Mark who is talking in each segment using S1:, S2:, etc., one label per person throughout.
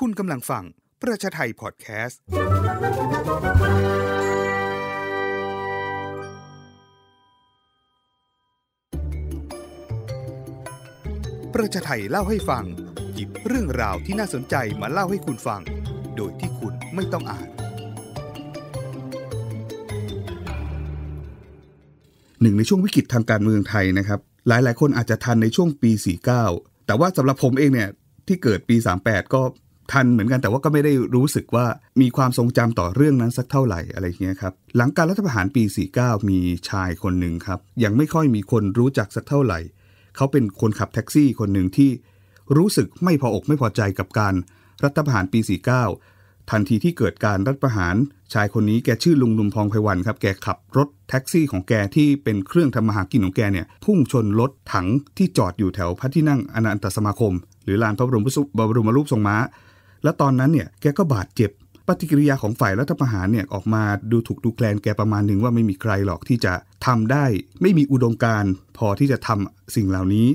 S1: คุณกำลังฟัง ประชาไทย พอดแคสต์ ประชาไทยเล่าให้ฟัง หยิบเรื่องราวที่น่าสนใจมาเล่าให้คุณฟัง โดยที่คุณไม่ต้องอ่าน หนึ่งในช่วงวิกฤตทางการเมืองไทยนะครับ หลายๆ คนอาจจะทันในช่วงปี 49 แต่ว่าสำหรับผมเองเนี่ย ที่เกิดปี 38 ก็ทันเหมือนกันแต่ว่าก็ไม่ได้รู้สึกว่ามีความทรงจำต่อเรื่องนั้นสักเท่าไหร่อะไรเงี้ยครับหลังการรัฐประหารปี 49 มีชายคนหนึ่งครับ ยังไม่ค่อยมีคนรู้จักสักเท่าไหร่ เขาเป็นคนขับแท็กซี่คนหนึ่งที่รู้สึกไม่พออกไม่พอใจกับการรัฐประหารปี 49 ทันทีที่เกิดการรัฐประหารชายคนนี้แกชื่อลุงลุมพองไพวันครับแกขับรถแท็กซี่ของแกที่เป็นเครื่องทำมาหากินของแกเนี่ยพุ่งชนรถถังที่จอดอยู่แถวพระที่นั่งอนันตสมาคม หรือลานพระบรมบรมรูปทรงม้าแล้วตอนนั้นเนี่ยแกก็บาดเจ็บปฏิกิริยาของฝ่ายรัฐประหารเนี่ยออกมาดูถูกดูแคลนแกประมาณหนึ่งว่าไม่มีใครหรอกที่จะทำได้ ไม่มีอุดมการพอที่จะทำสิ่งเหล่านี้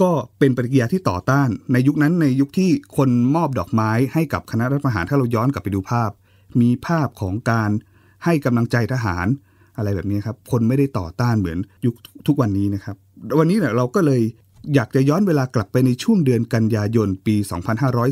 S1: ก็เป็นปฏิกิริยาที่ต่อต้าน ในยุคนั้นในยุคที่คนมอบดอกไม้ให้กับคณะรัฐประหารถ้าเราย้อนกลับไปดูภาพ มีภาพของการให้กำลังใจทหาร อะไรแบบนี้ครับคนไม่ได้ต่อต้านเหมือนยุคทุกวันนี้นะครับวันนี้เนี่ยเราก็เลยอยากจะย้อนเวลากลับไปในช่วงเดือนกันยายนปี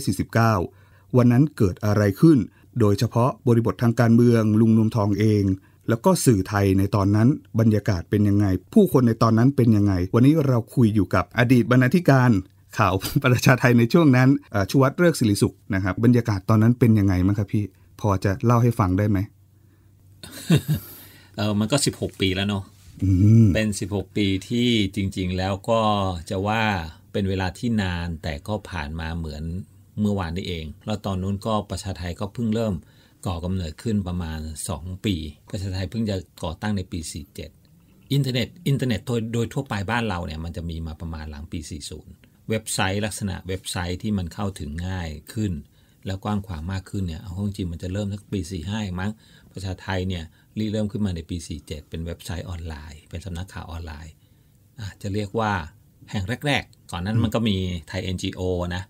S1: 2549วันนั้นเกิดอะไรขึ้น โดยเฉพาะบริบททางการเมือง ลุงนุมทองเอง แล้วก็สื่อไทยในตอนนั้นบรรยากาศเป็นยังไง ผู้คนในตอนนั้นเป็นยังไง วันนี้เราคุยอยู่กับอดีตบรรณาธิการ ข่าวประชาไทยในช่วงนั้นชวัตเลิกสิริสุขนะครับบรรยากาศตอนนั้นเป็นยังไงมั้งครับพี่ พอจะเล่าให้ฟังได้ไหม
S2: เออมันก็ 16 ปีแล้วเนาะเป็น 16 ปีที่จริง ๆ แล้วก็จะว่าเป็นเวลาที่นานแต่ก็ผ่านมาเหมือนเมื่อวานนี้เอง แล้วตอนนู้นก็ประชาไทยก็เพิ่งเริ่มก่อกำเนิดขึ้นประมาณ 2 ปี ประชาไทยเพิ่งจะก่อตั้งในปี 47อินเทอร์เน็ต อินเทอร์เน็ตโดยทั่วไปบ้านเราเนี่ยมันจะมีมาประมาณหลังปี40เว็บไซต์ลักษณะเว็บไซต์ที่มันเข้าถึงง่ายขึ้น แล้วกว้างขวางมากขึ้นเนี่ย เอาจริงมันจะเริ่มตั้งปี45มั้ง ประชาไทยเนี่ยรีเริ่มขึ้นมาในปี47เป็นเว็บไซต์ออนไลน์เป็นสำนักข่าวออนไลน์จะเรียกว่าแห่งแรก ๆ ก่อนนั้นมันก็มีไทย NGO นะ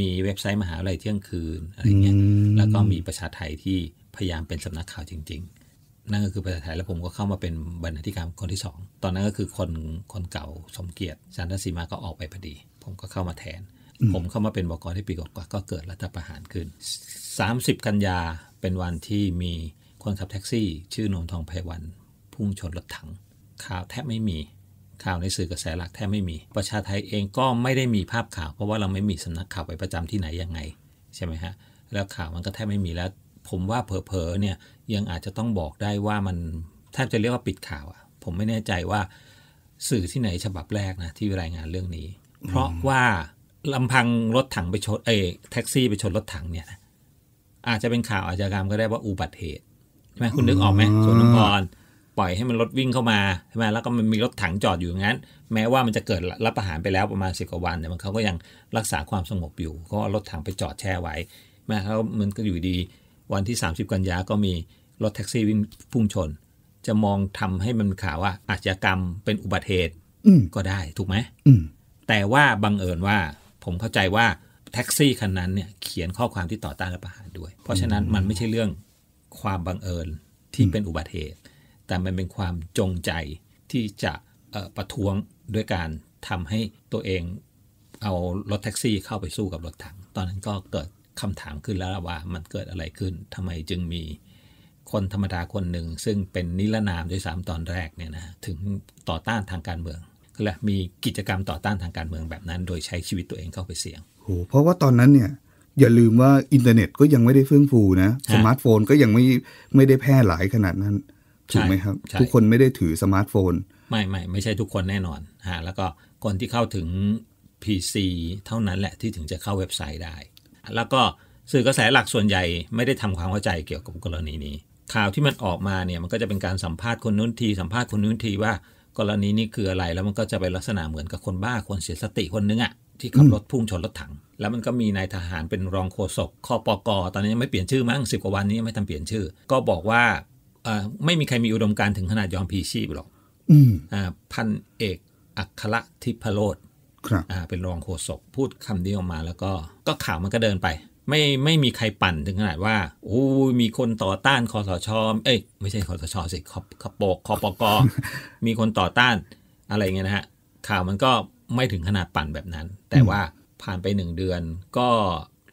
S2: มีเว็บไซต์มหาวิทยาลัยเที่ยงคืนอะไรเงี้ย แล้วก็มีประชาไทยที่พยายามเป็นสำนักข่าวจริง ๆ นั่นก็คือประชาไทยแล้วผมก็เข้ามาเป็นบรรณาธิการคนที่ 2 ตอนนั้นก็คือคนคนเก่าสมเกียรติจันทศีมาก็ออกไปพอดี ผมก็เข้ามาแทน ผมเข้ามาเป็นบกที่ปีกว่าก็เกิดรัฐประหารขึ้น 30 กันยาเป็นวันที่มีคนขับแท็กซี่ ชื่อนนทองไพวัน พุ่งชนรถถัง ข่าวแทบไม่มีข่าวในสื่อกระแสหลักแทบไม่มี ประชาไทยเองก็ไม่ได้มีภาพข่าวเพราะว่าเราไม่มีสำนักข่าวไปประจำที่ไหนยังไงใช่ไหมฮะ แล้วข่าวมันก็แทบไม่มีแล้ว ผมว่าเผลอๆเนี่ยยังอาจจะต้องบอกได้ว่ามันแทบจะเรียกว่าปิดข่าวอะผมไม่แน่ใจว่า สื่อที่ไหนฉบับแรกนะที่รายงานเรื่องนี้ เพราะว่าลำพังรถถังไปชนเอแท็กซี่ไปชนรถถังเนี่ยอาจจะเป็นข่าวอาจจะกรรมก็ได้ว่าอุบัติเหตุใช่ไหมคุณนึกออกไหมสุนน้ำพรปล่อยให้มันรถวิ่งเข้ามาใช่ไหมแล้วก็มันมีรถถังจอดอยู่งั้น แม้ว่ามันจะเกิดรับประหารไปแล้วประมาณสิกว่าวันแต่มันเขาก็ยังรักษาความสงบอยู่ ก็รถถังไปจอดแช่ไว้แม้เขามันก็อยู่ดีวันที่ 30 กันยาก็มีรถแท็กซี่วิ่ง พุ่งชน จะมองทำให้มันข่าวว่าอาชญากรรมเป็นอุบัติเหตุก็ได้ถูกไหมแต่ว่าบังเอิญว่าผมเข้าใจว่าแท็กซี่คันนั้นเนี่ยเขียนข้อความที่ต่อต้านรัฐประหารด้วย เพราะฉะนั้นมันไม่ใช่เรื่องความบังเอิญที่เป็นอุบัติเหตุแต่มันเป็นความจงใจที่จะประท้วงด้วยการทำให้ตัวเอง เอารถแท็กซี่เข้าไปสู้กับรถถัง ตอนนั้นก็เกิดคำถามขึ้นแล้วว่ามันเกิดอะไรขึ้นทำไมจึงมีคนธรรมดาคนหนึ่ง ซึ่งเป็นนิรนามด้วยสามตอนแรกเนี่ยนะถึงต่อต้านทางการเมือง ก็และมีกิจกรรมต่อต้านทางการเมืองแบบนั้น โดยใช้ชีวิตตัวเองเข้าไปเสี่ยง
S1: โอ้เพราะว่าตอนนั้นเนี่ยอย่าลืมว่าอินเทอร์เน็ตก็ยังไม่ได้เฟื่องฟูนะสมาร์ทโฟนก็ยังไม่ไม่ได้แพร่หลายขนาดนั้นถูกไหมครับทุกคนไม่ได้ถือสมาร์ทโฟน
S2: ไม่ไม่ไม่ใช่ทุกคนแน่นอนฮะแล้วก็คนที่เข้าถึง PC เท่านั้นแหละที่ถึงจะเข้าเว็บไซต์ได้ แล้วก็สื่อกระแสหลักส่วนใหญ่ ไม่ได้ทำความเข้าใจเกี่ยวกับกรณีนี้ข่าวที่มันออกมาเนี่ยมันก็จะเป็นการสัมภาษณ์คนนู้นที สัมภาษณ์คนนู้นทีว่ากรณีนี้คืออะไรแล้วมันก็จะเป็นลักษณะเหมือนกับคนบ้าคนเสียสติคนนึงอะที่ขับรถพุ่งชนรถถัง แล้วมันก็มีนายทหารเป็นรองโฆษกคอปกอตอนนี้ยังไม่เปลี่ยนชื่อมั้งสิบกว่าวันนี้ยังไม่ทำเปลี่ยนชื่อ ก็บอกว่าไม่มีใครมีอุดมการถึงขนาดยอมพีชีพหรอกพันเอก อัครทิพโรธเป็นรองโฆษกพูดคำนี้ออกมา แล้วก็ก็ข่าวมันก็เดินไป ไม่ไม่มีใครปั่นถึงขนาดว่าโอ้มีคนต่อต้านคอสชเอ้ยไม่ใช่คอสชสิขออบกคอปก มีคนต่อต้าน อะไรเงี้ยนะฮะข่าวมันก็ไม่ถึงขนาดปั่นแบบนั้น แต่ว่าผ่านไปหนึ่งเดือน ก็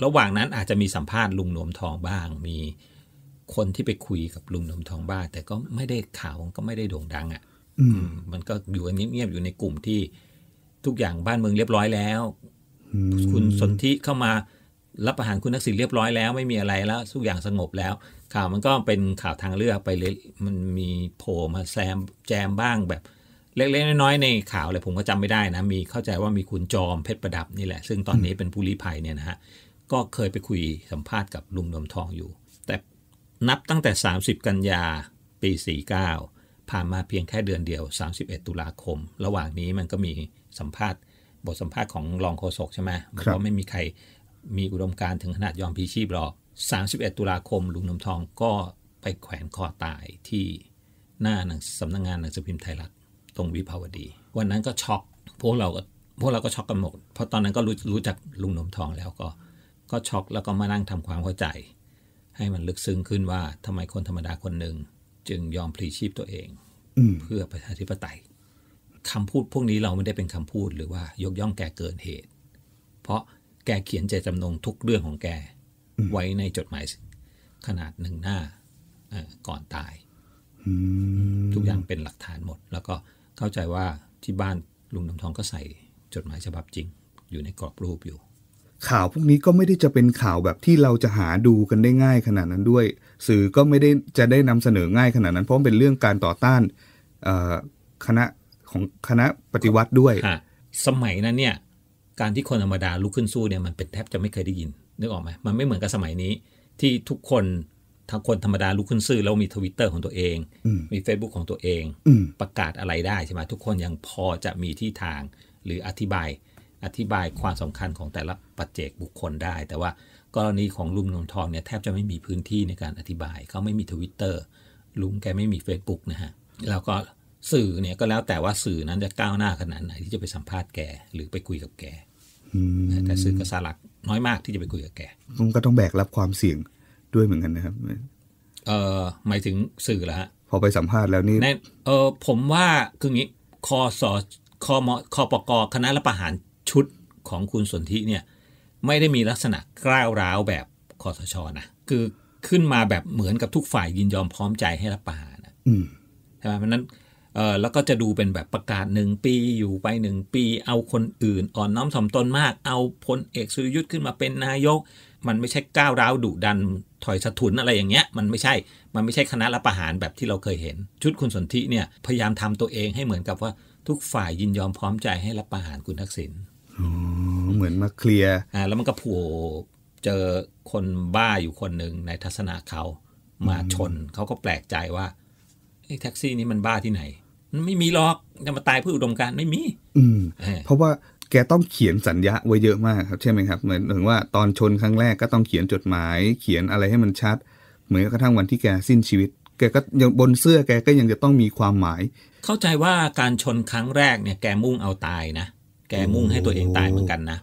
S2: ระหว่างนั้นอาจจะมีสัมภาษณ์ลุงหนวมทองบ้างมีคนที่ไปคุยกับลุงนมทองบ้าแต่ก็ไม่ได้ข่าวก็ไม่ได้โด่งดังอะ่ะมันก็อยู่เงียบๆอยู่ในกลุ่มที่ทุกอย่างบ้านเมืองเรียบร้อยแล้วคุณสนธิเข้ามารับประหารคุณนักสิ์เรียบร้อยแล้วไม่มีอะไรแล้วทุกอย่างสงบแล้ว ข่าวมันก็เป็นข่าวทางเลือกไปเลยมันมีโผล่มาแซมแจมบ้างแบบ เล็กๆ น้อยๆในข่าวเลยผมก็จำไม่ได้นะ มีเข้าใจว่ามีคุณจอมเพชรประดับนี่แหละ ซึ่งตอนนี้เป็นผู้ลี้ภัยเนี่ยนะฮะ ก็เคยไปคุยสัมภาษณ์กับลุงนมทองอยู่นับตั้งแต่ 30 กันยา ปี 49 ผ่านมาเพียงแค่เดือนเดียว 31 ตุลาคม ระหว่างนี้มันก็มีสัมภาษณ์ บทสัมภาษณ์ของรองโฆษกใช่ไหมเพรก็ไม่มีใครมีอุดมการถึงขนาดยอมพีชีพหรอก31 ตุลาคมลุงนมทองก็ไปแขวนคอตายที่หน้าสำนักงงานหนังสือพิมพ์ไทยรัฐตรงวิภาวดี วันนั้นก็ช็อกพวกเราก็พวกเราก็ช็อกกันหมดเพราะตอนนั้นก็รู้รู้จักลุงนมทองแล้วก็ก็ช็อกแล้วก็มานั่งทำความเข้าใจให้มันลึกซึ้งขึ้นว่าทำไมคนธรรมดาคนหนึ่งจึงยอมพลีชีพตัวเอง เพื่อประชาธิปไตยคำพูดพวกนี้เราไม่ได้เป็นคำพูดหรือว่ายกย่องแกเกินเหตุ เพราะแกเขียนใจจำนงทุกเรื่องของแก ไว้ในจดหมายขนาดหนึ่งหน้าก่อนตาย ทุกอย่างเป็นหลักฐานหมด แล้วก็เข้าใจว่าที่บ้านลุงดำทองก็ใส่จดหมายฉบับจริง อยู่ในกรอบรูปอยู่
S1: ข่าวพวกนี้ก็ไม่ได้จะเป็นข่าวแบบที่เราจะหาดูกันได้ง่ายขนาดนั้นด้วย สื่อก็ไม่ได้จะได้นำเสนอง่ายขนาดนั้นเพราะเป
S2: ็นเรื่องการต่อต้านคณะของคณะปฏิวัติด้วย สมัยนั้นเนี่ย การที่คนธรรมดาลุกขึ้นสู้เนี่ยมันเป็นแทบจะไม่เคยได้ยินนึกออกไหมมันไม่เหมือนกับสมัยนี้ ที่ทุกคนทั้งคนธรรมดาลุกขึ้นซื้อแล้วมีทวิตเตอร์ของตัวเอง มี Facebook ของตัวเอง ประกาศอะไรได้ใช่ไหมทุกคนยังพอจะมีที่ทางหรืออธิบายอธิบายความสำคัญของแต่ละปัจเจกบุคคลได้ แต่ว่ากรณีของลุงนนทองเนี่ยแทบจะไม่มีพื้นที่ในการอธิบาย เขาไม่มีทวิตเตอร์ลุงแกไม่มี Facebook นะฮะ แล้วก็สื่อเนี่ยก็แล้วแต่ว่าสื่อนั้นจะก้าวหน้าขนาดไหนที่จะไปสัมภาษณ์แกหรือไปคุยกับแกแต่สื่อก็สาหลักน้อยมากที่จะไปคุยกับแก
S1: ลุงก็ต้องแบกรับความเสี่ยงด้วยเหมือนกันนะครับ
S2: เออหมายถึงสื่อเหรอฮะพอไปสัมภาษณ์แล้วนี่เออผมว่าคืองี้คอสคอมคอปกคณะรัฐประหารชุดของคุณสนธิเนี่ยไม่ได้มีลักษณะกล้าวร้าวแบบคอสชอนะคือขึ้นมาแบบเหมือนกับทุกฝ่ายยินยอมพร้อมใจให้รับประหารนะใช่ไหมเพราะนั้นเออแล้วก็จะดูเป็นแบบประกาศหนึ่งปีอยู่ไปหนึ่งปี เอาคนอื่น อ่อนน้อมถ่อมตนมาก เอาพลเอกสุรยุทธ์ขึ้นมาเป็นนายก มันไม่ใช่ก้าวร้าวดุดันถอยสะทุนอะไรอย่างเงี้ยมันไม่ใช่มันไม่ใช่คณะรับประหารแบบที่เราเคยเห็น ชุดคุณสนธิเนี่ยพยายามทำตัวเองให้เหมือนกับว่าทุกฝ่ายยินยอมพร้อมใจให้รับประหารคุณทักษิณ
S1: เหมือนมาเคลียร์
S2: อ่าแล้วมันก็ผูกเจอคนบ้าอยู่คนหนึ่งในทัศนะเขา มาชน เขาก็แปลกใจว่าแท็กซี่นี้มันบ้าที่ไหนไม่มีหรอกจะมาตายเพื่ออุดมการไม่มี อืม
S1: เพราะว่าแกต้องเขียนสัญญาไว้เยอะมากครับใช่ไหมครับ เหมือนถึงว่าตอนชนครั้งแรกก็ต้องเขียนจดหมาย เขียนอะไรให้มันชัด เหมือนกระทั่งวันที่แกสิ้นชีวิต แกก็ยังบนเสื้อแกก็ยังจะต้องมีความหมาย
S2: เข้าใจว่าการชนครั้งแรกเนี่ยแกมุ่งเอาตายนะแกมุ่งให้ตัวเองตายเหมือนกันนะ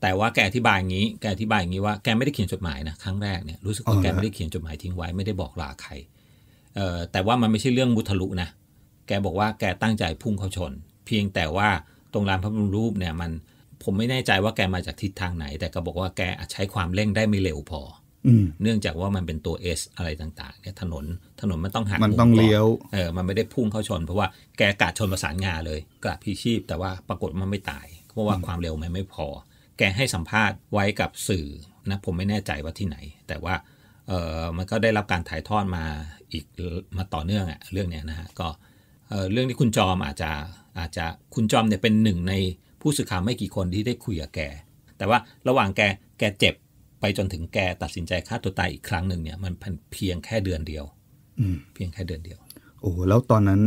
S2: แต่ว่าแกอธิบายอย่างนี้แกอธิบายอย่างนี้ว่าแกไม่ได้เขียนจดหมายนะครั้งแรกเนี่ยรู้สึกว่าแกไม่ได้เขียนจดหมายทิ้งไว้ไม่ได้บอกลาใคร่แต่ว่ามันไม่ใช่เรื่องมุทะลุนะ แกบอกว่าแกตั้งใจพุ่งเข้าชน เพียงแต่ว่าตรงลานพระบรมรูปเนี่ยมันผมไม่แน่ใจว่าแกมาจากทิศทางไหน แต่ก็บอกว่าแกใช้ความเร่งได้ไม่เร็วพอเนื่องจากว่ามันเป็นตัวเอสอะไรต่างๆเนี่ยถนนถนนมันต้องหักมันต้องเลี้ยวเออมันไม่ได้พุ่งเข้าชน เพราะว่าแกกาดชนประสานงาเลยกระพีชีพ แต่ว่าปรากฏมันไม่ตาย เพราะว่าความเร็วมันไม่พอ แกให้สัมภาษณ์ไว้กับสื่อนะผมไม่แน่ใจว่าที่ไหน แต่ว่าเออมันก็ได้รับการถ่ายทอดมาอีกมาต่อเนื่องอะเรื่องเนี้ยนะฮะก็เออเรื่องที่คุณจอมอาจจะอาจจะคุณจอมเนี่ยเป็นหนึ่งในผู้สื่อข่าวไม่กี่คนที่ได้คุยกับแกแต่ว่าระหว่างแกแกเจ็บไปจนถึงแกตัดสินใจฆ่าตัวตายอีกครั้งหนึ่งเนี่ย มันเพียงแค่เดือนเดียวเพียงแค่เดือนเดียว
S1: โอ้แล้วตอนนั้น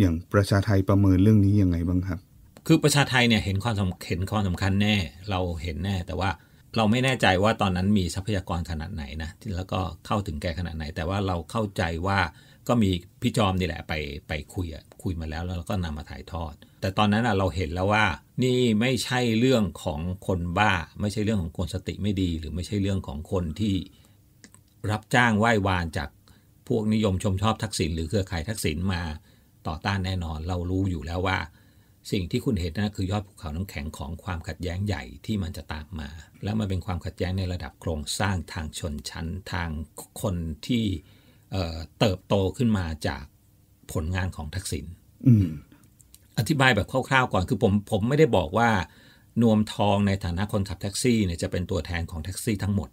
S1: อย่างประชาไทยประเมินเรื่องนี้ยังไงบ้างครับ
S2: คือประชาไทยเนี่ยเห็นความเห็นความสำคัญแน่ เราเห็นแน่ แต่ว่าเราไม่แน่ใจว่าตอนนั้นมีทรัพยากรขนาดไหนนะแล้วก็เข้าถึงแกขนาดไหน แต่ว่าเราเข้าใจว่าก็มีพี่จอมนี่แหละไปไปคุยคุยมาแล้วแล้วเราก็นำมาถ่ายทอด แต่ตอนนั้นเราเห็นแล้วว่า นี่ไม่ใช่เรื่องของคนบ้า ไม่ใช่เรื่องของคนสติไม่ดี หรือไม่ใช่เรื่องของคนที่รับจ้างไหว้วานจากพวกนิยมชมชอบทักษิณหรือเครือข่ายทักษิณมาต่อต้านแน่นอนเรารู้อยู่แล้วว่า สิ่งที่คุณเห็นนะคือยอดภูเขาน้ำแข็งของความขัดแย้งใหญ่ที่มันจะตามมา แล้วมันเป็นความขัดแย้งในระดับโครงสร้างทางชนชั้นทางคนที่เติบโตขึ้นมาจากผลงานของทักษิณอธิบายแบบคร่าวๆก่อน คือผมผมไม่ได้บอกว่า นวมทองในฐานะคนขับแท็กซี่เนี่ยจะเป็นตัวแทนของแท็กซี่ทั้งหมด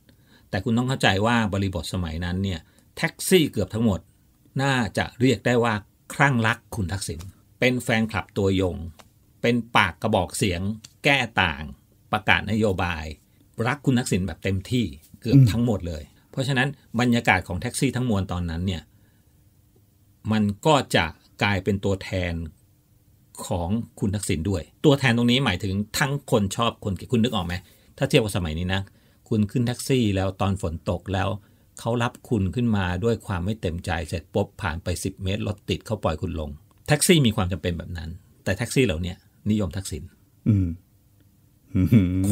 S2: แต่คุณต้องเข้าใจว่าบริบทสมัยนั้นเนี่ยแท็กซี่เกือบทั้งหมด น่าจะเรียกได้ว่าคลั่งรักคุณทักษิณ เป็นแฟนคลับตัวยง เป็นปากกระบอกเสียง แก้ต่างประกาศนโยบาย รักคุณทักษิณแบบเต็มที่เกือบทั้งหมดเลยเพราะฉะนั้น บรรยากาศของแท็กซี่ทั้งมวลตอนนั้นเนี่ย มันก็จะกลายเป็นตัวแทนของคุณทักษิณด้วย ตัวแทนตรงนี้หมายถึงทั้งคนชอบคนเกลียดคุณนึกออกไหม ถ้าเทียบกับสมัยนี้นะคุณขึ้นแท็กซี่แล้วตอนฝนตกแล้ว เขารับคุณขึ้นมาด้วยความไม่เต็มใจ เสร็จปุ๊บผ่านไป 10 เมตรรถติดเขาปล่อยคุณลงแท็กซี่มีความจำเป็นแบบนั้น แต่แท็กซี่เหล่านี้นิยมทักษิณ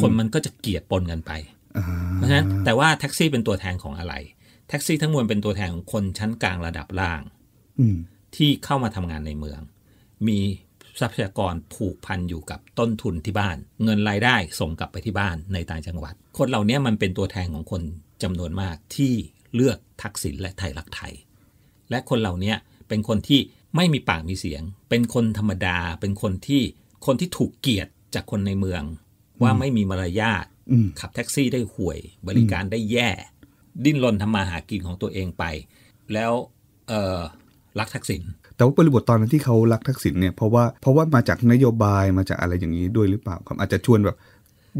S2: คนมันก็จะเกลียดปนกันไปเพราะฉะนั้นแต่ว่าแท็กซี่เป็นตัวแทนของอะไรแท็กซี่ทั้งมวลเป็นตัวแทนของคนชั้นกลางระดับล่างที่เข้ามาทำงานในเมือง มีทรัพยากรผูกพันอยู่กับต้นทุนที่บ้าน เงินรายได้ส่งกลับไปที่บ้านในต่างจังหวัด คนเหล่านี้มันเป็นตัวแทนของคนจำนวนมากที่เลือกทักษิณและไทยรักไทย และคนเหล่านี้เป็นคนที่ไม่มีปากมีเสียง เป็นคนธรรมดาเป็นคนที่คนที่ถูกเกียดจากคนในเมือง ว่าไม่มีมารยาทขับแท็กซี่ได้ห่วยบริการได้แย่ ดิ้นรนทำมาหากินของตัวเองไป แล้วรักทักษิณ
S1: แต่ว่าบริบทตอนนั้นที่เขารักทักษิณเนี่ยเพราะว่าเพราะว่ามาจากนโยบายมาจากอะไรอย่างนี้ด้วยหรือเปล่าครับอาจจะชวนแบบ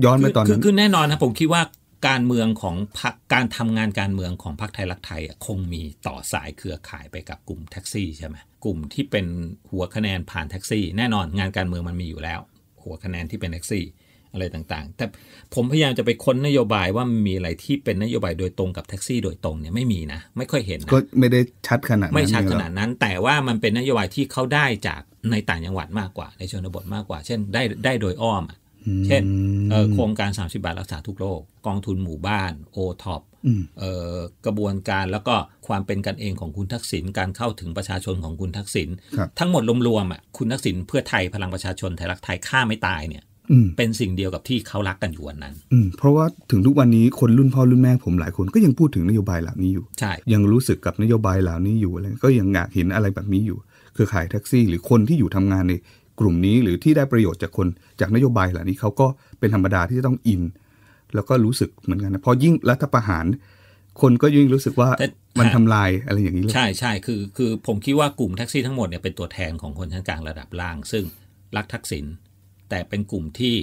S1: ย้อนไปตอนนั้นคือแ
S2: น่นอนนะผมคิดว่าการเมืองของพักการทำงานการเมืองของพรรคไทยรักไทยคงมีต่อสายเครือข่ายไปกับกลุ่มแท็กซี่ใช่ไหมกลุ่มที่เป็นหัวคะแนนผ่านแท็กซี่ แน่นอนงานการเมืองมันมีอยู่แล้ว หัวคะแนนที่เป็นแท็กซี่อะไรต่างๆ แต่ผมพยายามจะไปค้นนโยบายว่ามีอะไร ที่เป็นนโยบายโดยตรงกับแท็กซี่โดยตรงเนี่ยไม่มีนะ ไม่ค่อยเห็น
S1: ก็ไม่ได้ชัดขนาดไม่ชัดขนาดน
S2: ั้นแต่ว่ามันเป็นนโยบายที่เขาได้จากในต่างจังหวัดมากกว่า ในชนบทมากกว่าเช่นได้ได้โดยอ้อมเช่นโครงการ 30 บาทรักษาทุกโรคกองทุนหมู่บ้านโอท็อปกระบวนการแล้วก็ความเป็นกันเองของคุณทักษิณการเข้าถึงประชาชนของคุณทักษิณทั้งหมดรวมๆอ่ะคุณทักษิณเพื่อไทยพลังประชาชนไทยรักไทยฆ่าไม่ตายเนี่ยเป็นสิ่งเดียวกับที่เขารักกันอยู่วันนั้น
S1: อืเพราะว่าถึงทุกวันนี้คนรุ่นพ่อรุ่นแม่ผมหลายคนก็ยังพูดถึงนโยบายเหล่านี้อยู่ ใช่ ยังรู้สึกกับนโยบายเหล่านี้อยู่อะไรก็ยังอยากเห็นอะไรแบบนี้อยู่ คือขายแท็กซี่ หรือคนที่อยู่ทำงานในกลุ่มนี้หรือที่ได้ประโยชน์จากคนจากนโยบายเหล่านี้เขาก็เป็นธรรมดาที่จะต้องอิน แล้วก็รู้สึกเหมือนกันนะพอยิ่งรัฐประหาร คนก็ยิ่งรู้สึกว่า มันทำลายอะไรอย่างนี้เลย ใช
S2: ่ใช่คือคือผมคิดว่ากลุ่มแท็กซี่ทั้งหมดเนี่ยเป็นตัวแทนของคนชั้นกลางระดับล่าง ซึ่งรักทักษิณแต่เป็นกลุ่มที่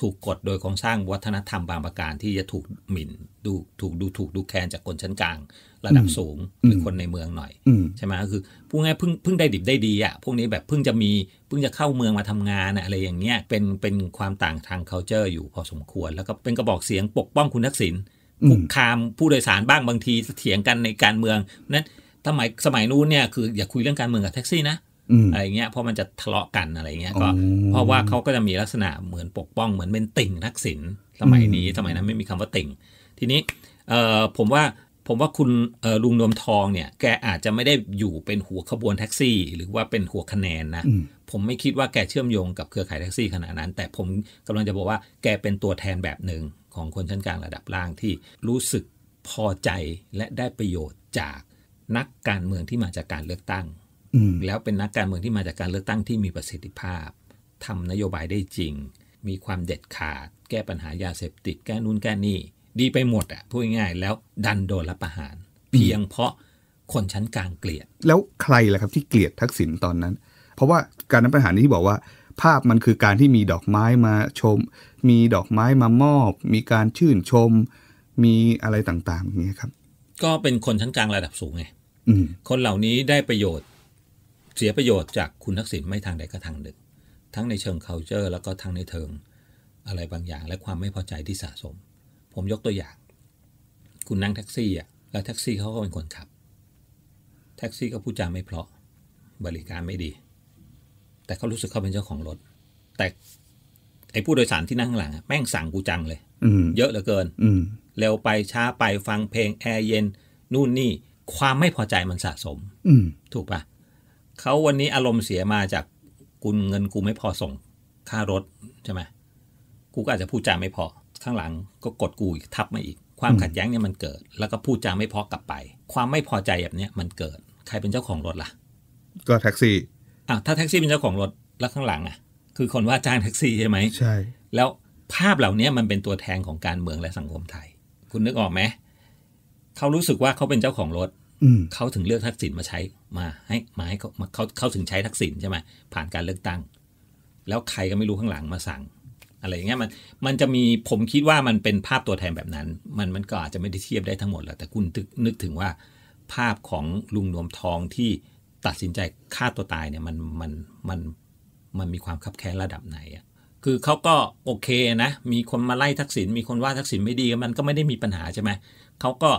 S2: ถูกกดโดยโครงสร้างวัฒนธรรมบางประการที่จะถูกหมิ่นดูถูกดูถูกดูแคลนจากคนชั้นกลางระดับสูงหรือคนในเมืองหน่อยใช่ไหมก็คือพูดง่ายเพิ่งเพิ่งได้ดิบได้ดีอ่ะพวกนี้แบบเพิ่งจะมีเพิ่งจะเข้าเมืองมาทำงานอะไรอย่างเงี้ยเป็นเป็นความต่างทาง culture อยู่พอสมควร แล้วก็เป็นกระบอกเสียงปกป้องคุณทักษิณคุกคามผู้โดยสารบ้างบางทีเถียงกันในการเมืองนั้นสมัยสมัยนู้นเนี่ยคืออย่าคุยเรื่องการเมืองกับแท็กซี่นะอะไรเงี้ยเพราะมันจะทะเลาะกันอะไรเงี้ยก็เพราะว่าเขาก็จะมีลักษณะเหมือนปกป้องเหมือนเป็นติ่งทักษิณสมัยนี้สมัยนั้นไม่มีคำว่าติ่งทีนี้ผมว่าผมว่าคุณลุงนวมทองเนี่ยแกอาจจะไม่ได้อยู่เป็นหัวขบวนแท็กซี่ หรือว่าเป็นหัวคะแนนนะผมไม่คิดว่าแกเชื่อมโยงกับเครือข่ายแท็กซี่ขนาดนั้น แต่ผมกำลังจะบอกว่า แกเป็นตัวแทนแบบหนึ่งของคนชั้นกลางระดับล่างที่รู้สึกพอใจและได้ประโยชน์จากนักการเมืองที่มาจากการเลือกตั้งแล้วเป็นนักการเมืองที่มาจากการเลือกตั้งที่มีประสิทธิภาพ ทำนโยบายได้จริง มีความเด็ดขาดแก้ปัญหายาเสพติดแก้นู่นแก้นี่ดีไปหมดอ่ะพูดง่ายๆ แล้วดันโดนรับประหาร เพียงเพราะคนชั้นกลางเกลียด
S1: แล้วใครล่ะครับที่เกลียดทักษิณตอนนั้น เพราะว่าการรับประหารนี้ที่บอกว่า ภาพมันคือการที่มีดอกไม้มาชม มีดอกไม้มามอบ มีการชื่นชมมีอะไรต่างๆอย่างเงี้ยครับ
S2: ก็เป็นคนชั้นกลางระดับสูงไงคนเหล่านี้ได้ประโยชน์เสียประโยชน์จากคุณทักษิณไม่ทางใดก็ทางหนึ่งทั้งในเชิง culture แล้วก็ทั้งในเทิง อะไรบางอย่าง และความไม่พอใจที่สะสม ผมยกตัวอย่าง คุณนั่งแท็กซี่อ่ะ แล้วแท็กซี่เขาก็เป็นคนขับ แท็กซี่ก็พูดจาไม่เพาะ บริการไม่ดี แต่เขารู้สึกเขาเป็นเจ้าของรถ แต่ไอ้ผู้โดยสารที่นั่งข้างหลังแม่งสั่งกูจังเลยเยอะเหลือเกินเร็วไปช้าไปฟัง เพลงแอร์เย็นนู่นนี่ ความไม่พอใจมันสะสมถูกปะเขาวันนี้อารมณ์เสียมาจากกูเงินกูไม่พอส่งค่ารถใช่ไหมกูก็อาจจะพูดจาไม่พอข้างหลังก็กดกูอีกทับมาอีก ความขัดแย้งเนี่ยมันเกิด แล้วก็พูดจาไม่พอกลับไป ความไม่พอใจแบบเนี้ยมันเกิด ใครเป็นเจ้าของรถล่ะ ก็แท็กซี่อ้าวถ้าแท็กซี่เป็นเจ้าของรถแล้วข้างหลังอ่ะ คือคนว่าจ้างแท็กซี่ใช่ไหมใช่แล้วภาพเหล่านี้มันเป็นตัวแทนของการเมืองและสังคมไทย คุณนึกออกไหมเขารู้สึกว่าเขาเป็นเจ้าของรถเขาถึงเลือกทักษิณมาใช้มาให้มาให้เขาเขาเขาถึงใช้ทักษิณใช่ไหมผ่านการเลือกตั้ง แล้วใครก็ไม่รู้ข้างหลังมาสั่ง อะไรอย่างเงี้ยมันมันจะมีผมคิดว่ามันเป็นภาพตัวแทนแบบนั้น มันมันก็อาจจะไม่ได้เทียบได้ทั้งหมดหรอกแต่คุณนึกถึงว่าภาพของลุงนวมทองที่ตัดสินใจฆ่าตัวตายเนี่ยมันมันมันมันมีความคับแค้นระดับไหนอะคือเขาก็โอเคนะ มีคนมาไล่ทักษิณมีคนว่าทักษิณไม่ดี มันก็ไม่ได้มีปัญหาใช่ไหมเขาก็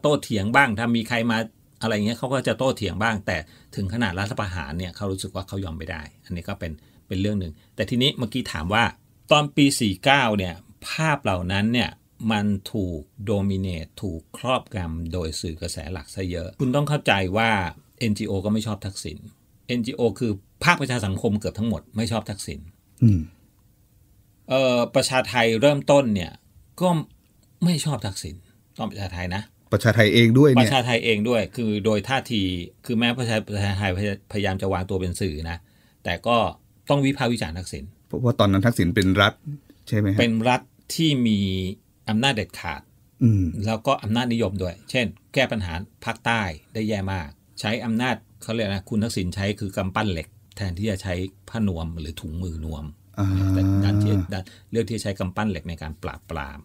S2: โต้เถียงบ้างถ้ามีใครมาอะไรเงี้ยเขาก็จะโต้เถียงบ้าง แต่ถึงขนาดรัฐประหารเนี่ยเขารู้สึกว่าเขายอมไม่ได้ อันนี้ก็เป็นเป็นเรื่องหนึ่งแต่ทีนี้เมื่อกี้ถามว่า ตอนปี 49 เนี่ย ภาพเหล่านั้นเนี่ย มันถูกโดมิเนตถูกครอบงำโดยสื่อกระแสหลักซะเยอะ คุณต้องเข้าใจว่า NGO ก็ไม่ชอบทักษิณ NGO คือภาคประชาสังคมเกือบทั้งหมดไม่ชอบทักษิณเออประชาไทยเริ่มต้นเนี่ยก็ไม่ชอบทักษิณตอนประชาไทยนะ ประชาไทยเองด้วยประชาไทยเองด้วย คือโดยท่าที คือแม้ประชาประชาไทยพยายามจะวางตัวเป็นสื่อนะ แต่ก็ต้องวิพากษ์วิจารณ์ทักษิณ เพราะ
S1: ว่าตอนนั้นทักษิณเป็นรัฐ
S2: ใช่ไหมเป็นรัฐที่มี อำนาจเด็ดขาดแล้วก็อำนาจนิยมด้วย เช่น แก้ปัญหาภาคใต้ได้แย่มาก ใช้อำนาจเขาเรียกนะคุณทักษิณใช้คือกำปั้นเหล็กแทนที่จะใช้ผ้านวมหรือถุงมือนวม
S1: แต่ดันที่
S2: เลือกที่ใช้กำปั้นเหล็กในการปราบปราม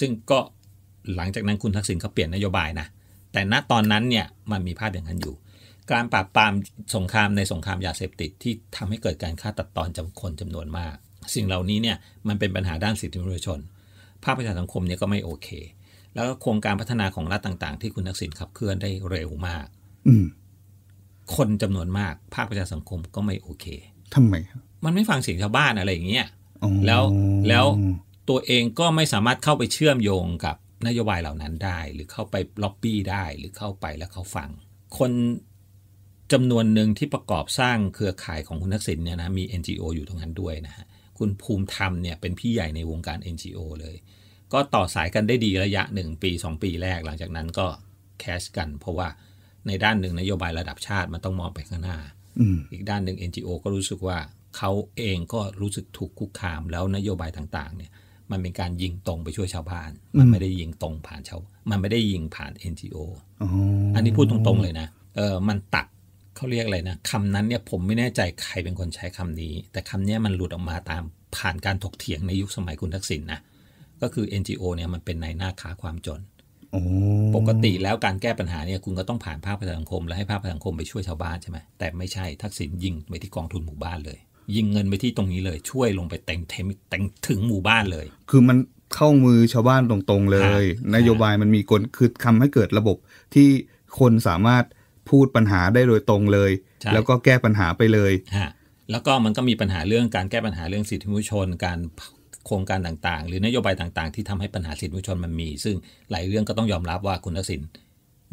S2: ซึ่งก็หลังจากนั้นคุณทักษิณเขาเปลี่ยนนโยบายนะแต่ณตอนนั้นเนี่ยมันมีภาพอย่างนั้นอยู่ การปราบปรามสงครามในสงครามยาเสพติด ที่ทำให้เกิดการฆ่าตัดตอนจำคนจำนวนมาก สิ่งเหล่านี้เนี่ย มันเป็นปัญหาด้านสิทธิมนุษยชน ภาพประชาสังคมเนี่ยก็ไม่โอเค แล้วโครงการพัฒนาของรัฐต่าง ๆ ที่คุณทักษิณขับเคลื่อนได้เร็วมาก อืคนจำนวนมาก ภาคประชาสังคมก็ไม่โอเค ทำไมมันไม่ฟังเสียงชาวบ้านอะไรอย่างเงี้ยแล้วแล้วตัวเองก็ไม่สามารถเข้าไปเชื่อมโยงกับนโยบายเหล่านั้นได้ หรือเข้าไปล็อบบี้ได้หรือเข้าไปแล้วเขาฟัง คนจำนวนหนึ่งที่ประกอบสร้างเครือข่ายของคุณทักษิณเนี่ยนะมี NGO อยู่ตรงนั้นด้วยนะฮะคุณภูมิธรรมเนี่ยเป็นพี่ใหญ่ในวงการ NGO เลย ก็ต่อสายกันได้ดีระยะ 1 ปี 2 ปีแรกหลังจากนั้นก็แคชกัน เพราะว่าในด้านหนึ่งนโยบายระดับชาติมันต้องมองไปข้างหน้าอีกด้านหนึ่ง NGO ก็รู้สึกว่าเขาเองก็รู้สึกถูกคุกคามแล้วนโยบายต่าง ๆเนี่ยมันเป็นการยิงตรงไปช่วยชาวบ้าน มันไม่ได้ยิงตรงผ่านชาว มันไม่ได้ยิงผ่าน NGO ออันนี้พูดตรงๆเลยนะ เออมันตัดเขาเรียกอะไรนะคำนั้นเนี่ยผมไม่แน่ใจใครเป็นคนใช้คำนี้ แต่คำนี้มันหลุดออกมาตามผ่านการถกเถียงในยุคสมัยคุณทักษิณนนะก็คือ NGO เนี่ยมันเป็นในหน้าค้าความจนปกติแล้วการแก้ปัญหาเนี่ยคุณก็ต้องผ่านภาคประชาสังคม แล้วให้ภาคประชาสังคมไปช่วยชาวบ้านใช่ไหม แต่ไม่ใช่ทักษิณยิงไปที่กองทุนหมู่บ้านเลยยิงเงินไปที่ตรงนี้เลยช่วยลงไปแต่งเทมแต่งถึงหมู่บ้านเลย
S1: คือมันเข้ามือชาวบ้านตรงๆเลย นโยบายมันมีกลคือทาให้เกิดระบบที่คนสามารถพูดปัญหาได้โดยตรงเลย แล้วก็แก้ปัญหาไปเลย
S2: แล้วก็มันก็มีปัญหาเรื่องการแก้ปัญหาเรื่องสิทธิมนุษยชน การโครงการต่างๆ หรือนโยบายต่างๆที่ทำให้ปัญหาสิทธิมนุษยชนมันมี ซึ่งหลายเรื่องก็ต้องยอมรับว่าคุณทักษิณ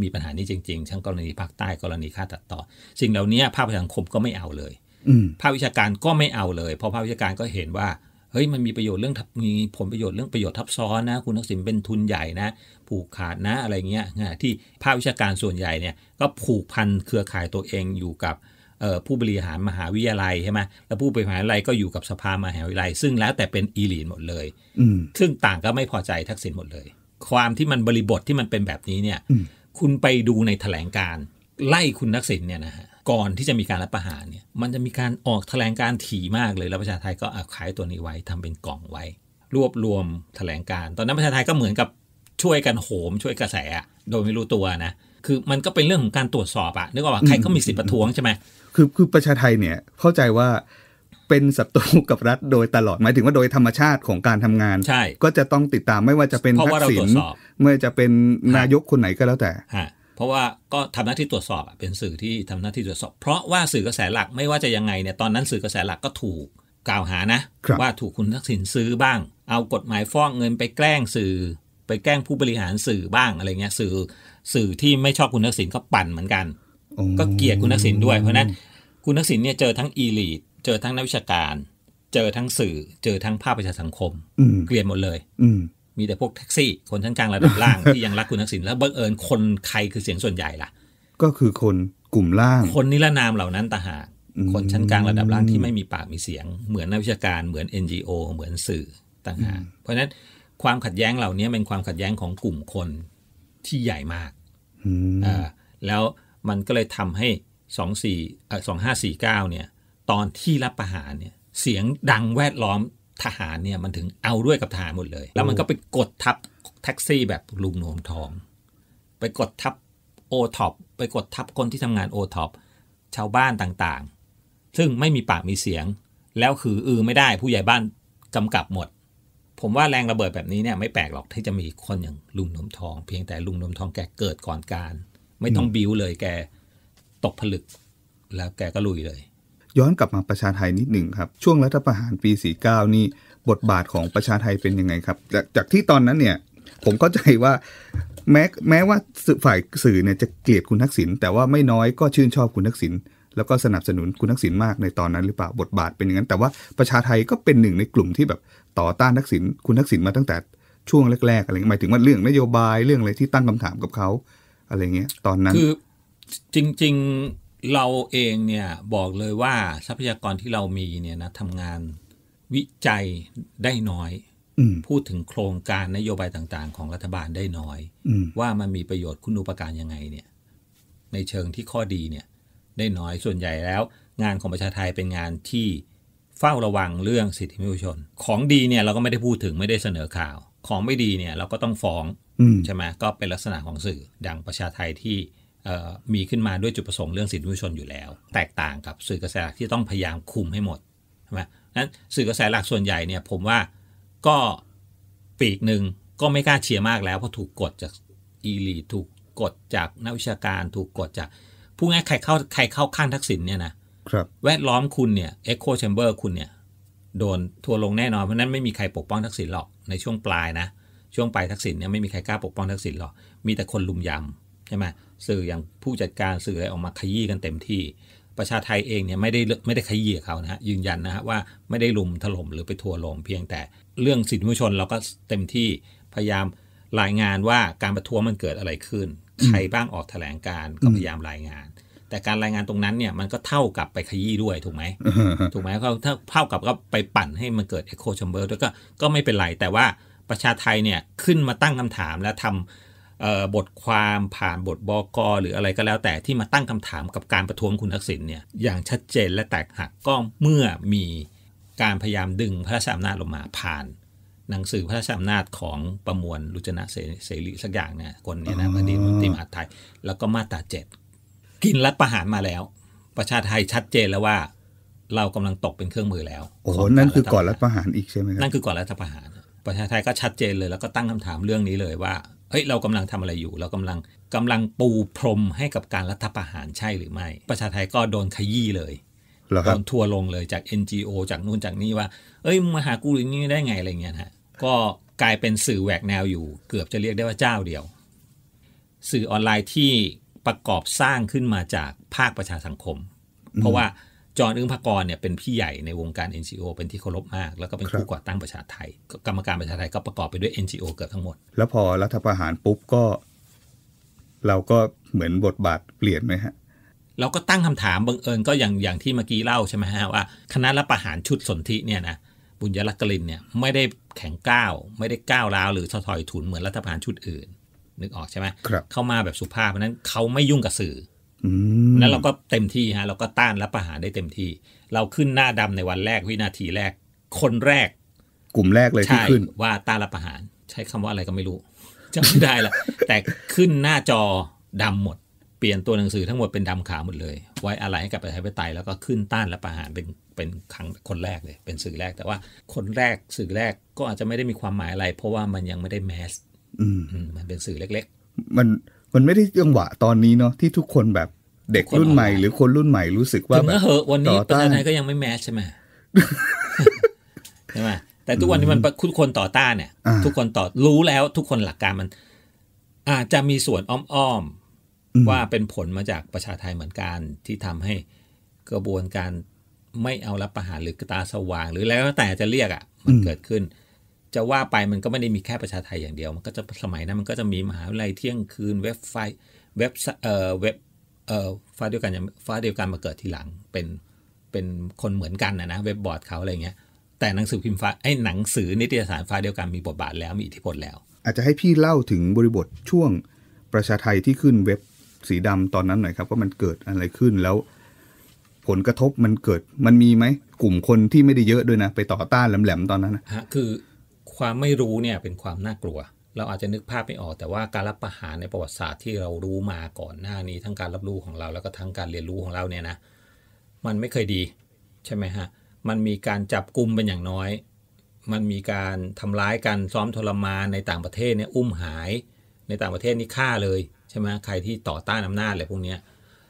S2: มีปัญหานี้จริงๆทั้งกรณีภาคใต้กรณีค่าตัดต่อ สิ่งเหล่านี้ภาพสังคมก็ไม่เอาเลยภาควิชาการก็ไม่เอาเลย เพราะภาควิชาการก็เห็นว่าเฮ้ยมันมีประโยชน์เรื่องมีผลประโยชน์เรื่องประโยชน์ทับซ้อนนะคุณทักษิณเป็นทุนใหญ่นะผูกขาดนะอะไรเงี้ยที่ภาควิชาการส่วนใหญ่เนี่ยก็ผูกพันเครือข่ายตัวเองอยู่กับผู้บริหารมหาวิทยาลัยใช่ไหมแล้วผู้บริหารอะไวิทยาลัยก็อยู่กับสภามหาวิทยาลัย ซึ่งแล้วแต่เป็นอีลีนหมดเลยซึ่งต่างก็ไม่พอใจทักษิณหมดเลย ความที่มันบริบทที่มันเป็นแบบนี้เนี่ยคุณไปดูในแถลงการไล่คุณทักษิณเนี่ยนะฮะก่อนที่จะมีการรัฐประหารเนี่ย มันจะมีการออกแถลงการถี่มากเลยแล้วประชาไทยก็อาขายตัวนี้ไว้ทำเป็นกล่องไว้ รวบรวมแถลงการ ตอนนั้นประชาไทยก็เหมือนกับช่วยกันโหม ช่วยกระแสโดยไม่รู้ตัวนะ คือมันก็เป็นเรื่องของการตรวจสอบอะนึกว่าใครก็มีสิทธิประท้วงใช่ไหม
S1: คือคือประชาไทยเนี่ยเข้าใจว่าเป็นศัตรูกับรัฐ โดยตลอดหมายถึงว่าโดยธรรมชาติของการทำงานก็จะต้องติดตามไม่ว่าจะเป็นทักษิณไม่ว่าจะเป็นนายกคนไหนก็แล้วแต่
S2: เพราะว่าก็ทำหน้าที่ตรวจสอบเป็นสื่อที่ทำหน้าที่ตรวจสอบ เพราะว่าสื่อกระแสหลักไม่ว่าจะยังไงเนี่ยตอนนั้น สื่อกระแสหลักก็ถูกกล่าวหานะว่าถูกคุณทักษิณซื้อบ้าง เอากฎหมายฟ้องเงินไปแกล้งสื่อ ไปแกล้งผู้บริหารสื่อบ้างอะไรเงี้ย สื่อสื่อที่ไม่ชอบคุณทักษิณก็ปั่นเหมือนกันก็เกลียดคุณทักษิณด้วยเพราะนั้น คุณทักษิณเนี่ยเจอทั้งอีลีทเจอทั้งนักวิชาการ เจอทั้งสื่อเจอทั้งภาคประชาสังคมเกลียดหมดเลยมีแต่พวกแท็กซี่ คนชั้นกลางระดับล่างที่ยังรักคุณทักษิณแล้วบังเอิญคนใครคือเสียงส่วนใหญ่ล่ะ
S1: ก็คือคนกลุ่มล่าง ค
S2: นนิรนามเหล่านั้นต่างหากคนชั้นกลางระดับล่างที่ไม่มีปากมีเสียง เหมือนนักวิชาการ เหมือน NGO เหมือนสื่อต่างหากเพราะฉะนั้นความขัดแย้งเหล่านี้เป็นความขัดแย้งของกลุ่มคนที่ใหญ่มากอ่าแล้วมันก็เลยทำให้สองสี่สองห้าสี่เก้าเนี่ยตอนที่รับประหารเนี่ยเสียงดังแวดล้อมทหารเนี่ยมันถึงเอาด้วยกับทหารหมดเลย แล้วมันก็ไปกดทับแท็กซี่แบบลุงโนมทอง ไปกดทับโอท็อปไปกดทับคนที่ทำงานโอท็อปชาวบ้านต่างๆ ซึ่งไม่มีปากมีเสียง แล้วคืออือ ไม่ได้ผู้ใหญ่บ้านกำกับหมด ผมว่าแรงระเบิดแบบนี้เนี่ยไม่แปลกหรอกที่จะมีคนอย่างลุงนมทอง เพียงแต่ลุงนมทองแกเกิดก่อนการ ไม่ต้องบิ้วเลย แกตกผลึกแล้วแกก็ลุยเลย
S1: ย้อนกลับมาประชาไทยนิดหนึ่งครับ ช่วงรัฐประหารปี49นี่บทบาทของประชาไทยเป็นยังไงครับ จากจากที่ตอนนั้นเนี่ย ผมเข้าใจว่าแม้แม้ว่าฝ่ายสื่อเนี่ยจะเกลียดคุณทักษิณแต่ว่าไม่น้อยก็ชื่นชอบคุณทักษิณแล้วก็สนับสนุนคุณทักษิณมากในตอนนั้นหรือเปล่า บทบาทเป็นอย่างนั้นแต่ว่าประชาไทยก็เป็นหนึ่งในกลุ่มที่แบบต่อต้านทักษิณคุณทักษิณมาตั้งแต่ช่วงแรกๆ อะไรหมายถึงว่าเรื่องนโยบายเรื่องอะไรที่ตั้งคำถามกับเขาอะไรเงี้ย ตอนนั้นคือ
S2: จริงเราเองเนี่ยบอกเลยว่าทรัพยากรที่เรามีเนี่ยนะทำงานวิจัยได้น้อย พูดถึงโครงการนโยบายต่าง ๆ ของรัฐบาลได้น้อยว่ามันมีประโยชน์คุณูปการยังไงเนี่ยในเชิงที่ข้อดีเนี่ยได้น้อยส่วนใหญ่แล้ว งานของประชาไทยเป็นงานที่เฝ้าระวังเรื่องสิทธิมนุษยชน ของดีเนี่ย เราก็ไม่ได้พูดถึงไม่ได้เสนอข่าว ของไม่ดีเนี่ยเราก็ต้องฟ้องใช่ไหมก็เป็นลักษณะของสื่อดังประชาไทยที่มีขึ้นมาด้วยจุดประสงค์เรื่องสิทธิมนุษยชนอยู่แล้ว แตกต่างกับสื่อกระแสหลักที่ต้องพยายามคุมให้หมดใช่ไหมนั้นสื่อกระแสหลักส่วนใหญ่เนี่ยผมว่าก็ปีกหนึ่งก็ไม่กล้าเชียร์มากแล้วเพราะถูกกดจากอีลีถูกกดจากนักวิชาการถูกกดจากผู้ง่ายใครเข้าใครเข้าข้างทักษิณเนี่ยนะครับแวดล้อมคุณเนี่ยเอ็กโคแชมเบอร์คุณเนี่ยโดนทัวลงแน่นอนเพราะนั้นไม่มีใครปกป้องทักษิณหรอกในช่วงปลายนะช่วงปลายทักษิณเนี่ยไม่มีใครกล้าปกป้องทักษิณหรอกมีแต่คนลุมยำใช่ไหมสื่ออย่างผู้จัดการสื่ออะไรออกมาขยี้กันเต็มที่ ประชาไทยเองเนี่ยไม่ได้ไม่ได้ขยี้เขานะฮะยืนยันนะฮะว่าไม่ได้ลุมถล่มหรือไปทัวลมเพียงแต่ เรื่องสิทธิมนุษยชนเราก็เต็มที่พยายามรายงานว่าการประท้วงมันเกิดอะไรขึ้น ใครบ้างออกแถลงการก็พยายามรายงาน แต่การรายงานตรงนั้นเนี่ยมันก็เท่ากับไปขยี้ด้วยถูกไหมถูกไหมเขาถ้าเท่ากับก็ไปปั่นให้มันเกิดเอ็กโคแชมเบอร์แล้วก็ก็ไม่เป็นไรแต่ว่าประชาไทยเนี่ยขึ้นมาตั้งคำถามและทำบทความผ่านบทบกหรืออะไรก็แล้ว แต่ที่มาตั้งคำถามกับการประท้วงคุณทักษิณเนี่ยอย่างชัดเจนและแตกหักก็เมื่อมีการพยายามดึงพระราชอำนาจลงมาผ่าน หนังสือพระราชอำนาจของประมวลรุจนะเสรีสักอย่างเนี่ยคนเนี่ยนะอดีตมนติมหาไทยแล้วก็มาตราเจ็ดกินรัฐประหารมาแล้ว ประชาไทยชัดเจนแล้วว่า เรากำลังตกเป็นเครื่องมือแล้วโอ้โห
S1: นั่นคือก่อนรัฐประ
S2: หารอีกใช่ไหมครับนั่นคือก่อนรัฐประหาร ประชาไทยก็ชัดเจนเลยแล้วก็ตั้งคำถามเรื่องนี้เลยว่าเฮ้ยเรากำลังทำอะไรอยู่ เรากำลังกำลังปูพรมให้กับการรัฐประหารใช่หรือไม่ประชาไทยก็โดนขยี้เลยโดนทัวลงเลยจาก NGO จากนู่นจากนี่ว่าเอ้ยมาหากูอย่างนี้ได้ไงอะไรเงี้ยฮะก็กลายเป็นสื่อแหวกแนวอยู่ เกือบจะเรียกได้ว่าเจ้าเดียว สื่อออนไลน์ที่ประกอบสร้างขึ้นมาจากภาคประชาสังคม เพราะว่าจอ์นอึ้งพะกรเนี่ยเป็นพี่ใหญ่ในวงการ NGO เป็นที่เคารพมาก แล้วก็เป็นผู้ก่อตั้งประชาไทย กรรมการประชาไทยก็ประกอบไปด้วย NGO เกือบทั้งหมด
S1: แล้วพอรัฐประหารปุ๊บก็ เราก็เหมือนบทบาทเปลี่ยนไหมฮะ
S2: เราก็ตั้งคำถามบังเอิญก็อย่างอย่างที่เมื่อกี้เล่าใช่ไหมฮะว่าคณะรัฐประหารชุดสนธิเนี่ยนะบุญยรักกลินเนี่ย ไม่ได้แข็งก้าวไม่ได้ก้าวร้าวหรือถอยถุนเหมือนรัฐประหารชุดอื่น นึกออกใช่ไหมเข้ามาแบบสุภาพเพราะนั้นเขาไม่ยุ่งกับสื่อนั้นเราก็เต็มที่ฮะเราก็ต้านรับประหารได้เต็มที่ เราขึ้นหน้าดำในวันแรกวินาทีแรก คนแรก
S1: กลุ่มแรกเลยที่ขึ้น
S2: ว่าต้านรับประหาร ใช้คำว่าอะไรก็ไม่รู้จำไม่ได้ละแต่ขึ้นหน้าจอดำหมดเปลี่ยนตัวหนังสือทั้งหมดเป็นดำขาวหมดเลย ไว้อะไรให้กับประชาธิปไตยแล้วก็ขึ้นต้านรับประหารเป็นเป็นครั้งคนแรกเลย เป็นสื่อแรกแต่ว่าคนแรกสื่อแรกก็อาจจะไม่ได้มีความหมายอะไร เพราะว่ามันยังไม่ได้แมสมันเป็นสื่อเล็ก
S1: ๆ มันมันไม่ได้จังหวะตอนนี้เนาะที่ทุกคนแบบเด็กรุ่นใหม่หรือคนรุ่นใหม่รู้สึกว่าแบบอวันนี้ประธานาก็ยั
S2: งไม่แมสใช่ไหมใช่ไหมแต่ทุกวันนี้มันทุกคนต่อต้านเนี่ยทุกคนต่อรู้แล้วทุกคนหลักการมัน อาจจะมีส่วนอ้อมๆว่าเป็นผลมาจากประชาไทยเหมือนกันที่ทำให้ กระบวนการไม่เอารับประหารหรือกตาสว่าง หรือแล้วแต่จะเรียกอ่ะ มันเกิดขึ้นจะว่าไปมันก็ไม่ได้มีแค่ประชาไทยอย่างเดียว มันก็จะสมัยนั้นมันก็จะมีมหาวิทยาลัยเที่ยงคืน เว็บไฟเว็บเอ่อเว็บเอ่อฟ้าเดียวกันฟ้าเดียวกันมาเกิดทีหลังเป็นเป็นคนเหมือนกันนะนะ เว็บบอร์ดเขาอะไรเงี้ย แต่หนังสือพิมพ์ฟ้าไอ้หนังสือ นิตยสารฟ้าเดียวกันมีบทบาทแล้วมีอิทธิพลแล้ว
S1: อาจจะให้พี่เล่าถึงบริบทช่วงประชาไทยที่ขึ้นเว็บสีดำตอนนั้นหน่อยครับ ว่ามันเกิดอะไรขึ้นแล้วผลกระทบมันเกิดมันมีไหมกลุ่มคนที่ไม่ได้เยอะด้วยนะไปต่อต้านแหลมๆตอนนั้นนะ
S2: ะคือความไม่รู้เนี่ยเป็นความน่ากลัว เราอาจจะนึกภาพไม่ออกแต่ว่าการรับประหารในประวัติศาสตร์ที่เรารู้มาก่อนหน้านี้ทั้งการรับรู้ของเราแล้วก็ทั้งการเรียนรู้ของเราเนี่ยนะมันไม่เคยดีใช่ไหมฮะมันมีการจับกลุ่มเป็นอย่างน้อย มันมีการทำร้ายกันซ้อมทรมานในต่างประเทศเนี่ยอุ้มหายในต่างประเทศนี่ฆ่าเลย ใช่ไหมใครที่ต่อต้านอำนาจอะไรพวกเนี้ย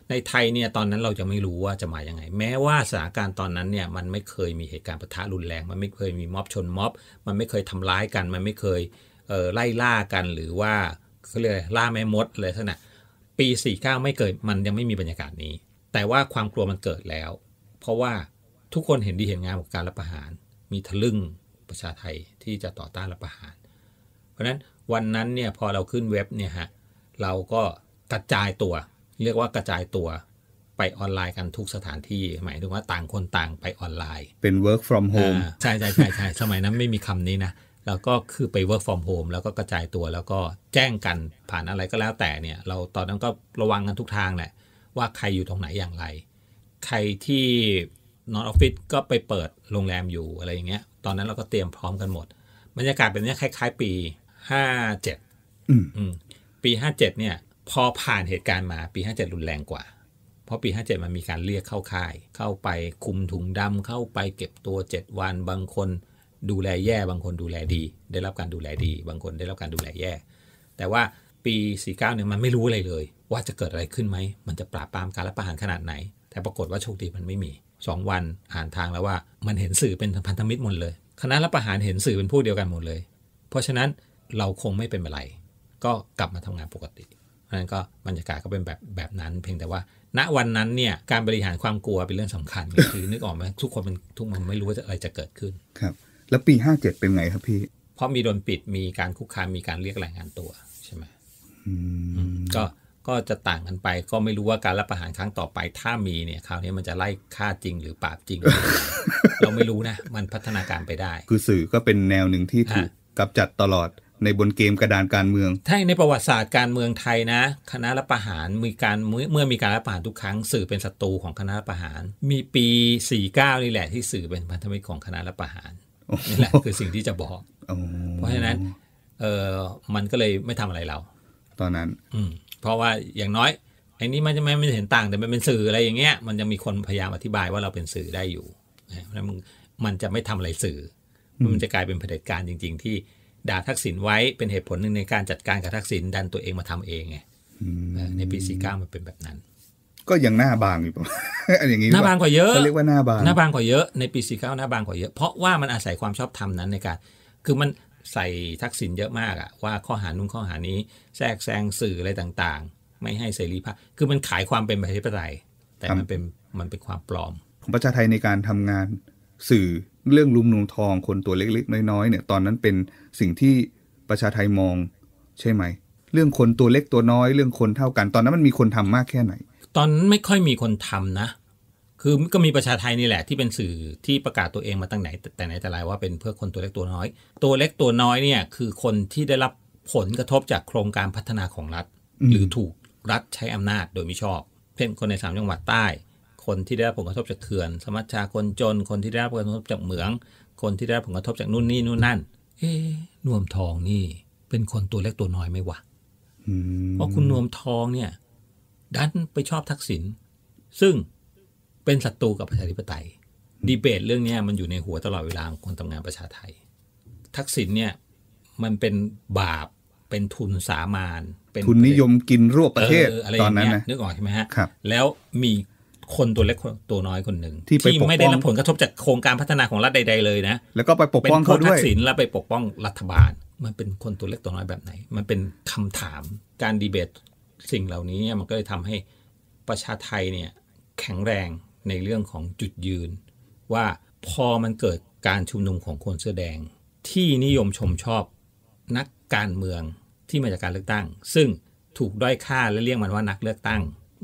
S2: ในไทยเนี่ยตอนนั้นเราจะไม่รู้ว่าจะมาอย่างไง แม้ว่าสถานการณ์ตอนนั้นเนี่ยมันไม่เคยมีเหตุการณ์ปะทะรุนแรง มันไม่เคยมีม็อบชนม็อบมัน ไม่เคยทำร้ายกันมันไม่เคยเไล่ล่ากันหรือว่าเขาเรียกล่าแม่มด เลยขทั้นั้ปี 49 ไม่เกิดมันยังไม่มีบรรยากาศนี้ แต่ว่าความกลัวมันเกิดแล้ว เพราะว่าทุกคนเห็นดี เห็นงามของการรับประหาร มีทะลึ่งประชาไทยที่จะต่อต้านรับประหาร เพราะฉะนั้นวันนั้นเนี่ยพอเราขึ้นเว็บเนี่ยฮะเราก็กระจายตัวเรียกว่ากระจายตัวไปออนไลน์กันทุกสถานที่หมายถึงว่าต่างคนต่างไปออนไลน์
S1: เป็น work from home ใช่ใช่ใช่
S2: ใช่สมัยนั้นไม่มีคำนี้นะ แล้วก็คือไป work from home แล้วก็กระจายตัวแล้วก็แจ้งกันผ่านอะไรก็แล้วแต่เนี่ยเราตอนนั้นก็ระวังกันทุกทางแหละว่าใครอยู่ตรงไหนอย่างไร ใครที่นอนออฟฟิศก็ไปเปิดโรงแรมอยู่อะไรอย่างเงี้ยตอนนั้นเราก็เตรียมพร้อมกันหมดบรรยากาศแบบนี้คล้ายๆ ปี 57 อืมปี 57 เนี่ยพอผ่านเหตุการณ์มาปี57รุนแรงกว่า เพราะปี57มันมีการเรียกเข้าค่าย เข้าไปคุมถุงดำเข้าไปเก็บตัว 7 วันบางคน ดูแลแย่บางคนดูแลดี ได้รับการดูแลดีบางคนได้รับการดูแลแย่ แต่ว่าปี 49เนี่ยมันไม่รู้อะไรเลย ว่าจะเกิดอะไรขึ้นไหมมันจะปราบปรามการรัประหารขนาดไหน แต่ปรากฏว่าโชคดีมันไม่มี 2 วันอ่านทางแล้วว่า มันเห็นสื่อเป็นพันธมิตรหมดเลยคณะรัฐประหารเห็นสื่อเป็นพวกเดียวกันหมดเลย เพราะฉะนั้นเราคงไม่เป็นอะไร ก็กลับมาทำงานปกตินั้นก็บรรยากาศก็เป็นแบบแบบนั้น เพียงแต่ว่า ณวันนั้นเนี่ยการบริหารความกลัวเป็นเรื่องสำคัญคือนึกออกไหมทุกคนมันทุกคนไม่รู้ว่าอะไรจะเกิดขึ้น คร
S1: ับ แล้วปี57เป็นไงครับพี่
S2: เพราะมีโดนปิดมีการคุกคามมีการเรียกรายงานตัวใช่ไหมก็ก็จะต่างกันไปก็ไม่รู้ว่าการรับประหารครั้งต่อไปถ้ามีเนี่ยคราวนี้มันจะไล่ฆ่าจริงหรือปราบจริงเราไม่รู้นะมันพัฒนาการไปได้
S1: คือสื่อก็เป็นแนวหนึ่งที่ถูกกำจัดตลอดในบนเกมกระดานการเมือง
S2: ใช่ในประวัติศาสตร์การเมืองไทยนะ คณะรัฐประหารมีการเมื่อมีการรัฐประหารทุกครั้ง สื่อเป็นศัตรูของคณะรัฐประหาร มีปี49 นี่แหละ ที่สื่อเป็นพันธมิตรของคณะรัฐประหารนี่แหละคือสิ่งที่จะบอก เพราะฉะนั้นเออมันก็เลยไม่ทำอะไรเรา ตอนนั้นอืเพราะว่าอย่างน้อยไอ้นี่มันจะไม่ไม่เห็นต่าง แต่มันเป็นสื่ออะไรอย่างเงี้ยมันจะมีคนพยายามอธิบายว่าเราเป็นสื่อได้อยู่นะนันมันจะไม่ทำอะไรสื่อมันจะกลายเป็นเผด็จการจริงๆที่ด่าทักษิณไว้เป็นเหตุผลหนึ่งในการจัดการกับทักษิณดันตัวเองมาทำเองไงในปีสี่เก้ามันเป็นแบบนั้น
S1: ก็ยังหน้าบางอยู่ประมา
S2: ณอย่างนี้หน้าบางกว่าเยอะเขาเรี
S1: ยกว่าหน้าบางหน้า
S2: บางกว่าเยอะในปีสี่เก้าหน้าบางกว่าเยอะเพราะว่ามันอาศัยความชอบธรรมนั้นในการคือมันใส่ทักษิณเยอะมากอะว่าข้อหานุ่งข้อหานี้แทรกแซงสื่ออะไรต่าง ๆ ไม่ให้เสรีภาพคือมันขายความเป็นประชาธิปไตยแต่มันเป็นมันเป็นความปลอม
S1: ของประชาไทยในการทำงานสื่อเรื่องลุมนูมทองคนตัวเล็ก ๆ น้อยๆ เนี่ยตอนนั้นเป็นสิ่งที่ประชาไทยมองใช่ไหม เรื่องคนตัวเล็กตัวน้อย เรื่องคนเท่ากันตอนนั้นมันมีคนทำมากแค่ไหน
S2: ตอนไม่ค่อยมีคนทำนะ คือก็มีประชาไทยนี่แหละที่เป็นสื่อที่ประกาศตัวเองมาตั้งไหน แต่ไหนแต่ไรว่าเป็นเพื่อคนตัวเล็กตัวน้อย ตัวเล็กตัวน้อยเนี่ยคือคนที่ได้รับผลกระทบจากโครงการพัฒนาของรัฐหรือถูกรัฐใช้อำนาจโดยมิชอบเช่นคนในสามจังหวัดใต้คนที่ได้รับผลกระทบจากเขื่อนสมัชชาคนจน คนที่ได้รับผลกระทบจากเหมือง คนที่ได้รับผลกระทบจากนู่นนี่นู่นนั่น เอ๊นวมทองนี่ เป็นคนตัวเล็กตัวน้อยไหมวะเพราะคุณนวมทองเนี่ยดันไปชอบทักษิณซึ่งเป็นศัตรูกับประชาธิปไตย ดีเบตเรื่องนี้มันอยู่ในหัวตลอดเวลาของคนทำงานประชาไทยทักษิณเนี่ยมันเป็นบาปเป็นทุนสามาน เป็นทุนนิ
S1: ยมกินรวบประเทศออตอนนั้นนะนึกออก
S2: ใช่ไหมฮะแล้วมีคนตัวเล็กตัวน้อยคนหนึ่งที่ไม่ได้รับผลกระทบจากโครงการพัฒนาของรัฐใด ๆ เลยนะแล้วก็ไปปกป้องเขาด้วยเป็นนคักสินแล้วไปปกป้องรัฐบาลมันเป็นคนตัวเล็กตัวน้อยแบบไหน มันเป็นคำถามการดีเบต สิ่งเหล่านี้มันก็เลยทำให้ประชาไทยเนี่ยแข็งแรงในเรื่องของจุดยืนว่าพอมันเกิดการชุมนุมของคนเสื้อแดงที่นิยมชมชอบนักการเมืองที่มาจากการเลือกตั้ง ซึ่งถูกด้อยค่าและเรียกมันว่านักเลือกตั้ง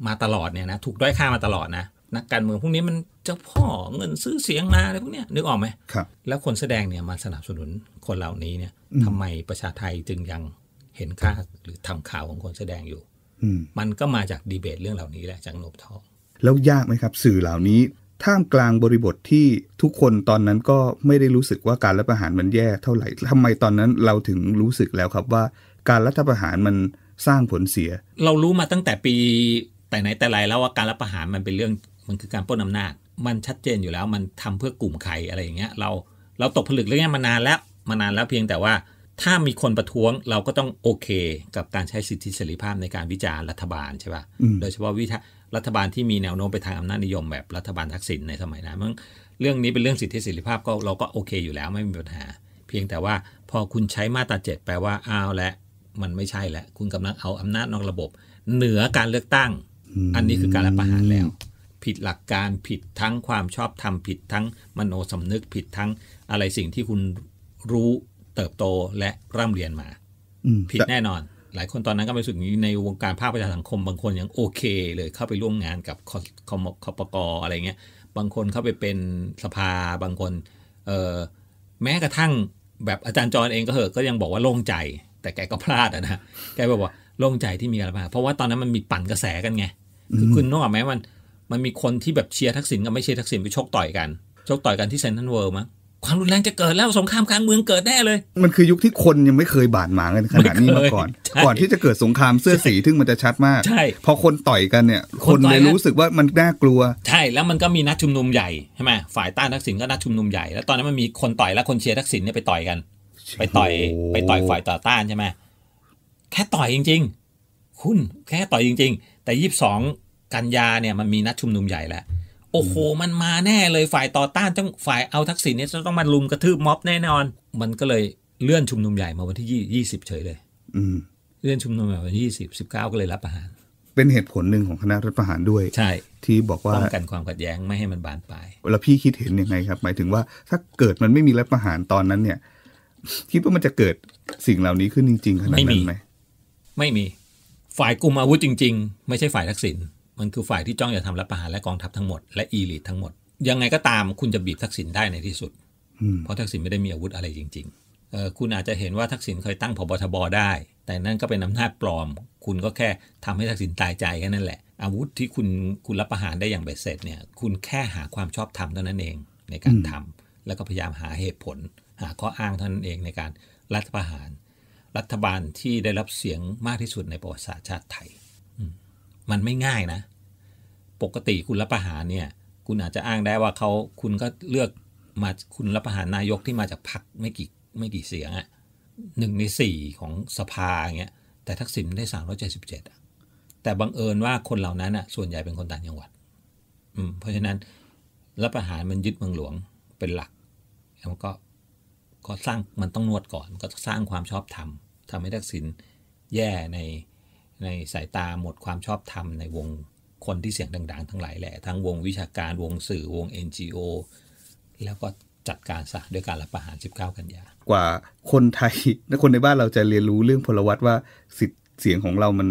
S2: มาตลอดเนี่ยนะถูกด้อยค่ามาตลอดนะนักการเมืองพวกนี้มันเจ้าพ่อเงินซื้อเสียงมาอะไรพวกนี้นึกออกไหมครับ แล้วคนแสดงเนี่ยมาสนับสนุนคนเหล่านี้เนี่ยทำไมประชาไทยจึงยังเห็นค่าหรือทำข่าวของคนแสดงอยู่มันก็มาจากดีเบตเรื่องเหล่านี้แหละจากนบทอง
S1: แล้วยากไหมครับ สื่อเหล่านี้ท่ามกลางบริบทที่ทุกคนตอนนั้นก็ไม่ได้รู้สึกว่าการรัฐประหารมันแย่เท่าไหร่ ทำไมตอนนั้นเราถึงรู้สึกแล้วครับว่าการรัฐประหารมันสร้างผลเสีย
S2: เรารู้มาตั้งแต่ปีแต่ไหนแต่ไรแล้วว่าการรับประหารมันเป็นเรื่องมันคือการปล้นอานาจ มันชัดเจนอยู่แล้ว มันทำเพื่อกลุ่มใครอะไรอย่างเงี้ยเราเราตกผลึกเรื่องนี้มานานแล้วมานานแล้วเพียงแต่ว่า ถ้ามีคนประท้วงเราก็ต้องโอเคกับการใช้สิทธิเสรีภาพในการวิจารณ์รัฐบาลใช่ป่ะโดยเฉพาะวิรัฐบาลที่มีแนวโน้มไปทางอำนาจนิยมแบบรัฐบาลทักษิณในสมัยนั้นเรื่องนี้เป็นเรื่องสิทธิเสรีภาพก็เราก็โอเคอยู่แล้วไม่มีปัญหา เพียงแต่ว่าพอคุณใช้มาตราเจ็ดแปลว่าอ้าวและมันไม่ใช่แล้วคุณกำลังเอาอำนาจนอกระบบ เหนือการเลือกตั้งอันนี้คือการรัประหารแล้ว ผิดหลักการผิดทั้งความชอบธรรมผิดทั้งมโนสำนึกผิดทั้งอะไรสิ่งที่คุณรู้เติบโตและร่ำเรียนมาผิดแน่นอน หลายคนตอนนั้นก็ไปสู่ในวงการภาคประชาสังคม บางคนยังโอเคเลยเข้าไปร่วมงานกับคอมคอปกออะไรเงี้ยบางคนเข้าไปเป็นสภาบางคนเออแม้กระทั่งแบบอาจารย์จรเองก็เหอะก็ยังบอกว่าโล่งใจแต่แกก็พลาดนะแกบอกว่าโล่งใจที่มีการมาเพราะว่าตอนนั้นมันมีปั่นกระแสกันไงคือคุณนึกออกไหมมัน มันมีคนที่แบบเชียร์ทักษิณกับไม่เชียร์ทักษิณไปชกต่อยกันชกต่อยกันที่เซนทรัลเวิร์มั้งความรุนแรงจะเกิดแล้วสงครามกลางเมืองเกิดแน่เลย
S1: มันคือยุคที่คนยังไม่เคยบาดหมางกันขนาดนี้มาก่อน ก่อนที่จะเกิดสงครามเสื้อสีทึ่งมันจะชัดมาก ใช่พอคนต่อยกันเนี่ย คนเลยรู้สึกว่ามันน่ากลัว
S2: ใช่ แล้วมันก็มีนัดชุมนุมใหญ่ใช่ไหมฝ่ายต้านทักษิณก็นัดชุมนุมใหญ่แล้วตอนนั้นมันมีคนต่อยและคนเชียร์ทักษิณเนี่ยไปต่อยกัน ไปต่อยไปต่อยฝ่ายต่อต้านใช่ไหมแค่ต่อยจริงๆ คุณแค่ต่อยจริงๆแต่ยี่สิบสองกันยาเนี่ย มันมีนัดชุมนุมใหญ่แล้วโอ้โหมันมาแน่เลยฝ่ายต่อต้านต้องฝ่ายเอาทักษิณเนี่ยจะต้องมาลุมกระทืบม็อบแน่นอน มันก็เลยเลื่อนชุมนุมใหญ่มาวันที่ยี่ยี่สิบเฉยเลยเลื่อนชุมนุมใหญ่วันที่ยี่สิบสิบเก้าก็เลยรับประหาร
S1: เป็นเหตุผลหนึ่งของคณะรัฐประหารด้วย ใช่ที่บอกว่าป้องก
S2: ันความขัดแย้งไม่ให้มันบานปลาย
S1: แล้วพี่คิดเห็นยังไงครับ หมายถึงว่าถ้าเกิดมันไม่มีรัฐประหารตอนนั้นเนี่ยคิดว่ามันจะเกิดสิ่งเหล่านี้ขึ้นจริงๆขนาดนั้นไหม
S2: ไม่มีฝ่ายกลุ่มอาวุธจริงๆ ไม่ใช่ฝ่ายทักษิณมันคือฝ่ายที่จ้องจะทำรัฐประหารและกองทัพทั้งหมดและอีลิททั้งหมด ยังไงก็ตามคุณจะบีบทักษิณได้ในที่สุด เพราะทักษิณไม่ได้มีอาวุธอะไรจริงๆคุณอาจจะเห็นว่าทักษิณเคยตั้งพบทบได้ แต่นั่นก็เป็นอำนาจปลอม คุณก็แค่ทำให้ทักษิณตายใจแค่นั้นแหละ อาวุธที่คุณคุณรับประหารได้อย่างเบ็ดเสร็จเนี่ยคุณแค่หาความชอบธรรมเท่านั้นเองในการทำ แล้วก็พยายามหาเหตุผลหาข้ออ้างเท่านั้นเองในการรัฐประหารรัฐบาลที่ได้รับเสียงมากที่สุดในประวัติศาสตร์ชาติไทย มันไม่ง่ายนะ ปกติคุณรับประหารเนี่ย คุณอาจจะอ้างได้ว่าเขาคุณก็เลือกมา คุณรับประหารนายกที่มาจากพรรคไม่กี่ไม่กี่เสียงอะหนึ่งในสี่ของสภาอย่างเงี้ย แต่ทักษิณได้สามร้อยเจ็ดสิบเจ็ดอะแต่บังเอิญว่าคนเหล่านั้นอะส่วนใหญ่เป็นคนต่างจังหวัด อืม เพราะฉะนั้นรับประหารมันยึดเมืองหลวงเป็นหลักแล้วก็ ก็สร้างมันต้องนวดก่อน ก็สร้างความชอบธรรมทำให้ทักษิณแย่ในในสายตาหมดความชอบธรรมในวงคนที่เสียงดังๆ ทั้งหลายแหละทั้งวงวิชาการวงสื่อวง NGO แล้วก็จัดการซะด้วยการรับประหาร 19 กันยา
S1: กว่าคนไทยและคนในบ้านเราจะเรียนรู้เรื่องพลวัตว่า สิทธิเสียงของเรามัน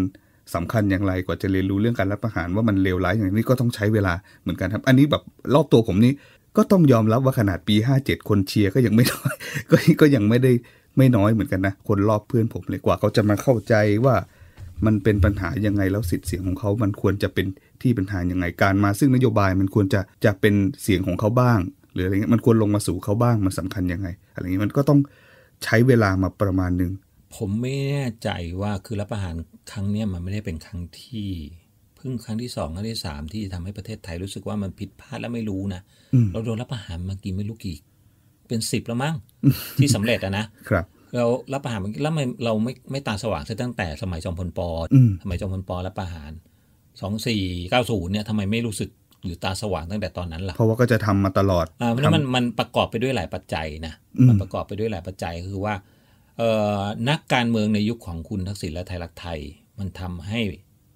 S1: สำคัญอย่างไรกว่าจะเรียนรู้เรื่องการรับประหารว่ามันเลวร้ายอย่างนี้ก็ต้องใช้เวลาเหมือนกันครับ อันนี้แบบรอบตัวผมนี่ก็ต้องยอมรับว่าขนาดปี 57 คนเชียร์ก็ยังไม่น้อยก็ก็ยังไม่ได้ไม่น้อยเหมือนกันนะคนรอบเพื่อนผมเลยกว่าเขาจะมาเข้าใจว่ามันเป็นปัญหายังไง แล้วสิทธิ์เสียงของเขา มันควรจะเป็นที่ปัญหายังไงการมาซึ่งนโยบายมันควรจะจะเป็นเสียงของเขาบ้าง หรืออะไรเงี้ยมันควรลงมาสู่เขาบ้างมันสำคัญยังไงอะไรเงี้ยมันก็ต้องใช้เวลามาประมาณหนึ่ง
S2: ผมไม่แน่ใจว่าคือรับประหารครั้งเนี้ยมันไม่ได้เป็นครั้งที่เพิ่งครั้งที่สองครั้งที่สามที่ทำให้ประเทศไทยรู้สึกว่ามันผิดพลาดและไม่รู้นะเราโดนรับประหารมากี่ไม่รู้กี่เป็นสิบแล้วมั้งที่สำเร็จอะนะครับเรารับประหารแล้วเราไม่ไม่ตาสว่างตั้งแต่ สมัยจอมพลปอสมัยจอมพลปอรับประหารสองสี่เก้าศูนย์เนี่ยทำไมไม่รู้สึกหรือตาสว่างตั้งแต่ตอนนั้นล่ะเพร
S1: าะว่าก็จะทำมาตลอดอ่าเพราะมัน
S2: มันประกอบไปด้วยหลายปัจจัยนะมันประกอบไปด้วยหลายปัจจัยคือว่าเอ่อนักการเมืองในยุคของคุณทักษิณและไทยรักไทย มันทำให้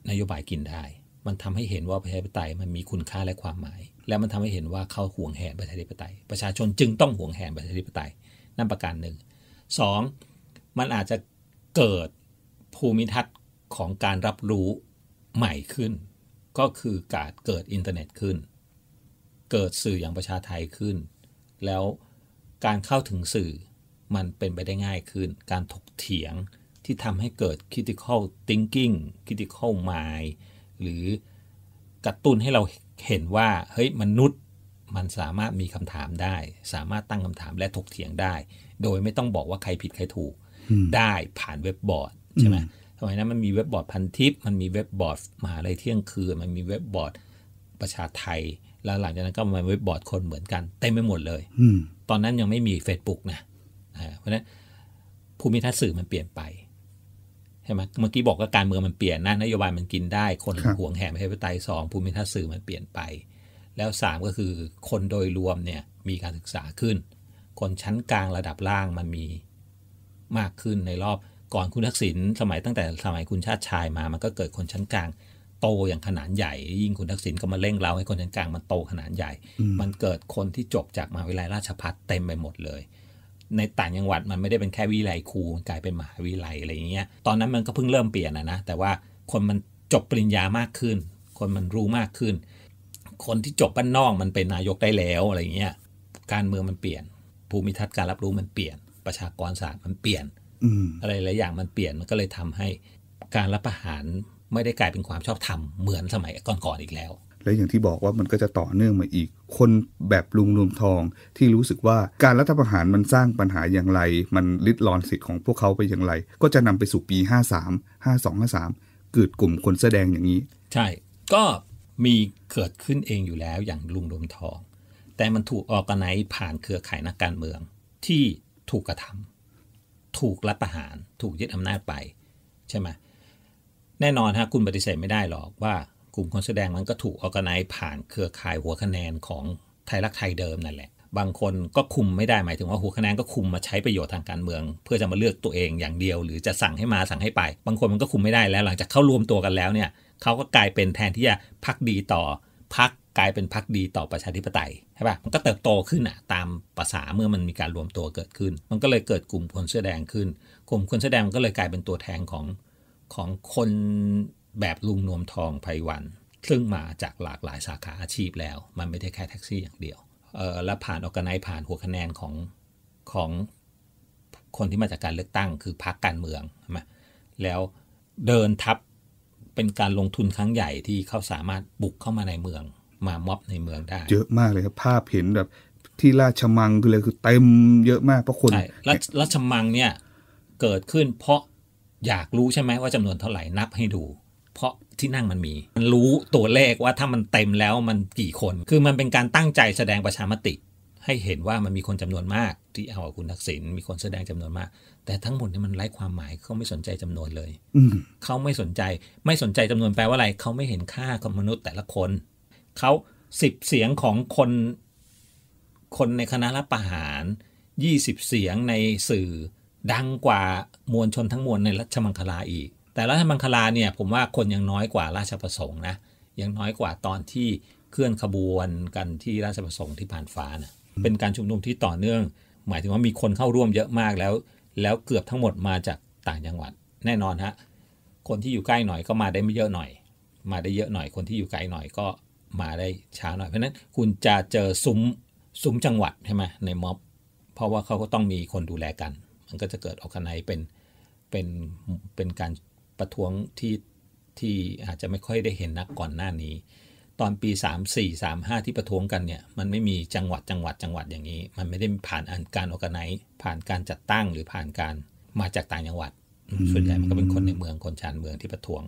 S2: นโยบายกินได้มันทำให้เห็นว่าประชาธิปไตยมันมีคุณค่าและความหมายแล้วมันทำให้เห็นว่าเขาห่วงแหนประชาธิปไตย ประชาชนจึงต้องห่วงแหนประชาธิปไตยนั่นประการหนึ่ง 2. มันอาจจะเกิดภูมิทัศน์ของการรับรู้ใหม่ขึ้น ก็คือการเกิดอินเทอร์เน็ตขึ้น เกิดสื่ออย่างประชาไทยขึ้น แล้วการเข้าถึงสื่อมันเป็นไปได้ง่ายขึ้น การถกเถียงที่ทำให้เกิด critical thinking critical mind หรือกระตุ้นให้เราเห็นว่าเฮ้ยมนุษย์มันสามารถมีคำถามได้ สามารถตั้งคำถามและถกเถียงได้ โดยไม่ต้องบอกว่าใครผิดใครถูก ได้ผ่านเว็บบอร์ดใช่ไหมสมัยนั้นมันมีเว็บบอร์ดพันทิปมันมีเว็บบอร์ดมหาลัยเที่ยงคืนมันมีเว็บบอร์ดประชาไทยแล้วหลังจากนั้นก็มาเว็บบอร์ดคนเหมือนกันเต็ไมไปหมดเลยตอนนั้นยังไม่มี Facebook นะเพราะนั้นภูมิทัศน์สื่อมันเปลี่ยนไปช่ไหมเมื่อกี้บอกว่าการเมืองมันเปลี่ยนนะนโยบายมันกินได้ คนห่วงแหนประชาธิปไตยสองภูมิทัศน์สื่อมันเปลี่ยนไป แล้วสามก็คือ คนโดยรวมเนี่ยมีการศึกษาขึ้น คนชั้นกลางระดับล่างมันมีมากขึ้นในรอบก่อนคุณทักษิณสมัยตั้งแต่สมัยคุณชาติชายมา มันก็เกิดคนชั้นกลาง โตอย่างขนาดใหญ่ ยิ่งคุณทักษิณก็มาเร่งเราให้คนชั้นกลางมันโตขนาดใหญ่ มันเกิดคนที่จบจากมหาวิทยาลัยราชภัฏเต็มไปหมดเลยในต่างจังหวัดมันไม่ได้เป็นแค่วิไลครูมันกลายเป็นมหาวิไลอะไรอย่างเงี้ยตอนนั้นมันก็เพิ่งเริ่มเปลี่ยนนะนะแต่ว่าคนมันจบปริญญามากขึ้น คนมันรู้มากขึ้น คนที่จบบ้านนอกมันเป็นนายกได้แล้วอะไรอย่างเงี้ย การเมืองมันเปลี่ยน ภูมิทัศน์การรับรู้มันเปลี่ยน ประชากรศาสตร์มันเปลี่ยนอะไรหลายอย่างมันเปลี่ยนมันก็เลยทำให้การรับประหารไม่ได้กลายเป็นความชอบธรรมเหมือนสมัยก่อนๆอีกแล้ว
S1: และอย่างที่บอกว่ามันก็จะต่อเนื่องมาอีกคนแบบลุงลุมทองที่รู้สึกว่าการรัฐประหารมันสร้างปัญหาอย่างไร มันลิดรอนสิทธิ์ของพวกเขาไปอย่างไร ก็จะนำไปสู่ปี 53 52 53เกิดกลุ่มคนแสดงอย่างนี้
S2: ใช่ก็มีเกิดขึ้นเองอยู่แล้วอย่างลุงลุมทอง แต่มันถูกออกไนผ่านเครือข่ายนักการเมือง ที่ถูกกระทำ ถูกรัฐประหารถูกยึดอำนาจไป ใช่ไหมแน่นอนฮะคุณปฏิเสธไม่ได้หรอกว่าลุ่มคนแสดงมันก็ถูกออกไนผ่านเครือข่ายหัวคะแนนของไทยรักไทยเดิมนั่นแหละ บางคนก็คุมไม่ได้หมายถึงว่าหัวคะแนนก็คุมมาใช้ประโยชน์ทางการเมือง เพื่อจะมาเลือกตัวเองอย่างเดียว หรือจะสั่งให้มาสั่งให้ไป บางคนมันก็คุมไม่ได้แล้วหลังจากเข้ารวมตัวกันแล้วเนี่ยเขาก็กลายเป็นแทนที่จะพักดีต่อพักกลายเป็นพักดีต่อประชาธิปไตยใช่ปะ่ะมันก็เติบโตขึ้นอ่ะตามภาษาเมื่อมันมีการรวมตัวเกิดขึ้น มันก็เลยเกิดกลุ่มคนเสื้อแดงขึ้นกลุ่มคนเสื้อแดงก็เลยกลายเป็นตัวแทนของของคนแบบลุงนวมทองไพวันซึ่งมาจากหลากหลายสาขาอาชีพแล้ว มันไม่ได้แค่แท็กซี่อย่างเดียวเออและผ่านออกไนผ่านหัวคะแนนของของคนที่มาจากการเลือกตั้ง คือพรรคการเมืองใช่แล้วเดินทับเป็นการลงทุนครั้งใหญ่ที่เขาสามารถบุกเข้ามาในเมืองมาม็อบในเมืองได้เยอะ
S1: มากเลยครับภาพเห็นแบบที่ราชมังคือเลยคือเต็มเยอะมากเพราะคน
S2: รราชมังเนี่ยเกิดขึ้นเพราะอยากรู้ใช่ไหมว่าจำนวนเท่าไหร่นับให้ดูเพราะที่นั่งมันมี มันรู้ตัวเลขว่าถ้ามันเต็มแล้วมันกี่คน คือมันเป็นการตั้งใจแสดงประชามติ ให้เห็นว่ามันมีคนจำนวนมาก ที่เอาคุณทักษิณมีคนแสดงจำนวนมาก แต่ทั้งหมดนี่มันไร้ความหมาย เขาไม่สนใจจำนวนเลยเขาไม่สนใจ ไม่สนใจจำนวนแปลว่าอะไร เขาไม่เห็นค่าของมนุษย์แต่ละคน เขาสิบเสียงของคน คนในคณะรัฐประหารยี่สิบเสียงในสื่อดังกว่ามวลชนทั้งมวลในรัชมังคลาอีกแต่ราชมังคลาเนี่ยผมว่าคนยังน้อยกว่าราชประสงค์นะยังน้อยกว่าตอนที่เคลื่อนขบวนกันที่ราชประสงค์ที่ผ่านฟ้านะเป็นการชุมนุมที่ต่อเนื่อง หมายถึงว่ามีคนเข้าร่วมเยอะมากแล้ว แล้วเกือบทั้งหมดมาจากต่างจังหวัด แน่นอนฮะคนที่อยู่ใกล้หน่อยก็มาได้ไม่เยอะหน่อย มาได้เยอะหน่อยคนที่อยู่ไกลหน่อยก็มาได้ช้าหน่อยเพราะนั้นคุณจะเจอซุ้มซุ้มจังหวัดใช่ไหมในม็อบเพราะว่าเขาก็ต้องมีคนดูแลกัน มันก็จะเกิดออกกันในเป็นเป็นเป็นการประท้วงที่ที่อาจจะไม่ค่อยได้เห็นนักก่อนหน้านี้ ตอนปี 3 4 3 5ที่ประท้วงกันเนี่ย มันไม่มีจังหวัดจังหวัดจังหวัดอย่างนี้ มันไม่ได้ผ่านการออกไนผ่านการจัดตั้งหรือผ่านการมาจากต่างจังหวัดส่วนใหญ่มันก็เป็นคนในเมืองคนชานเมืองที่ประท้วง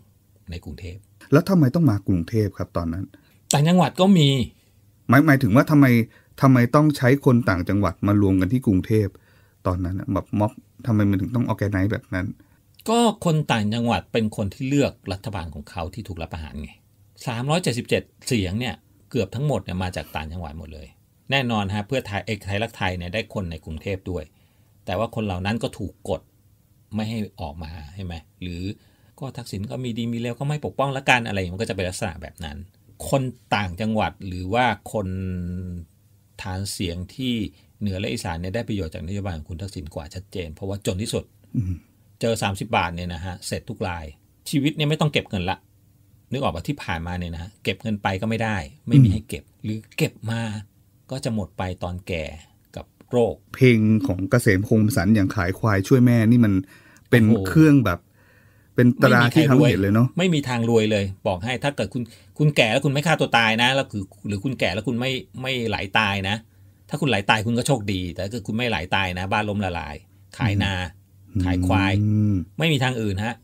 S2: ในกรุงเทพ
S1: แล้วทำไมต้องมากรุงเทพครับตอนนั้น
S2: ต่างจังหวัดก็มี
S1: หมายหมายถึงว่าทำไมทำไมต้องใช้คนต่างจังหวัดมารวมกันที่กรุงเทพตอนนั้นแบบม็อบทำไมมันถึงต้องออกแกไนแบบนั้น
S2: ก็คนต่างจังหวัดเป็นคนที่เลือกรัฐบาลของเขาที่ถูกรับประหารไง 377 เสียงเนี่ยเกือบทั้งหมดเนี่ยมาจากต่างจังหวัดหมดเลย แน่นอนฮะเพื่อไทยเอกไทยรักไทยเนี่ยได้คนในกรุงเทพด้วย แต่ว่าคนเหล่านั้นก็ถูกกดไม่ให้ออกมาใช่ไหมหรือก็ทักษิณก็มีดีมีเลวก็ไม่ปกป้องละกันอะไรมันก็จะเป็นลักษณะแบบนั้น คนต่างจังหวัดหรือว่าคนฐานเสียงที่เหนือ และอีสานเนี่ยได้ประโยชน์จากนโยบายของคุณทักษิณกว่าชัดเจนเพราะว่าจนที่สุดเจอ 30 บาทเนี่ยนะฮะเสร็จทุกราย ชีวิตเนี่ยไม่ต้องเก็บเงินละนึกออกว่าที่ผ่านมาเนี่ยนะเก็บเงินไปก็ไม่ได้ ไม่มีให้เก็บ หรือเก็บมาก็จะหมดไปตอนแก่กับ
S1: โรค เพลงของเกษมคงสันอย่างขายควายช่วยแม่นี่มันเป็นเครื่องแบบ เป็นตราที่ทำเห็นเลยเนาะ
S2: ไม่มีทางรวยเลย บอกให้ ถ้าเกิดคุณคุณแก่แล้วคุณไม่ฆ่าตัวตายนะแล้วคือหรือคุณแก่แล้วคุณไม่ไม่ไหลาตายนะ ถ้าคุณไหลาตายคุณก็โชคดี แต่ถ้าคุณไม่ไหลาตายนะ บ้านล้มละลาย ขายนาขายควาย ไม่มีทางอื่นฮะ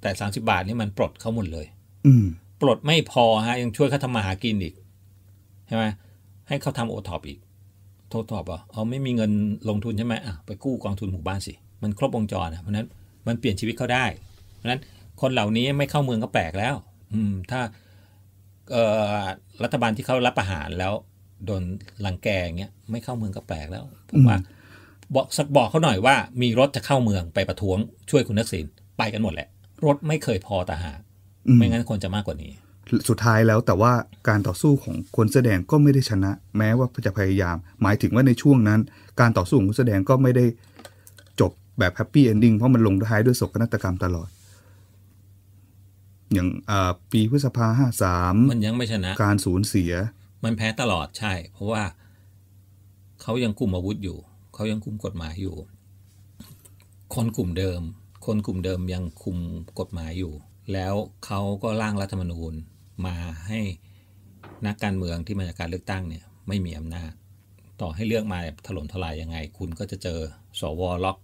S2: แต่สามสิบาทนี่มันปลดเขาหมดเลย อืปลดไม่พอฮะยังช่วยเขาทำมาหากินอีก ใช่ไหมให้เขาทำโอทอปอีก โทตอบอ่ะเอาไม่มีเงินลงทุนใช่ไหมอ่ะไปกู้กองทุนหมู่บ้านสิ มันครบวงจรนะเพราะนั้นมันเปลี่ยนชีวิตเขาได้ เพราะนั้นคนเหล่านี้ไม่เข้าเมืองก็แปลกแล้ว อืม ถ้ารัฐบาลที่เขารับประหารแล้วโดนหลังแกงเงี้ยไม่เข้าเมืองก็แปลกแล้วผมว่าบอกสักบอกเขาหน่อยว่ามีรถจะเข้าเมืองไปประท้วง ช่วยคุณนักสิน ไปกันหมดแหละ รถไม่เคยพอตาหา ไม่งั้นคนจะมากกว่านี้
S1: สุดท้ายแล้วแต่ว่าการต่อสู้ของคนแสดงก็ไม่ได้ชนะ แม้ว่าจะพยายาม หมายถึงว่าในช่วงนั้น การต่อสู้ของคนแสดงก็ไม่ได้จบแบบแฮปปี้เอนดิ้งเพราะมันลงท้ายด้วยโศกนาฏกรรมตลอด อย่างปีพฤษภาห้าสามมันยังไม่ชนะ การสูญเสีย
S2: มันแพ้ตลอดใช่ เพราะว่าเขายังกลุ่มอาวุธอยู่เขายังคุมกฎหมายอยู่ คนกลุ่มเดิม คนกลุ่มเดิมยังคุมกฎหมายอยู่ แล้วเขาก็ร่างรัฐธรรมนูญมาให้นักการเมืองที่มาจากการเลือกตั้งเนี่ยไม่มีอำนาจ ต่อให้เลือกมาแบบถล่มทลายยังไง คุณก็จะเจอสวล็อก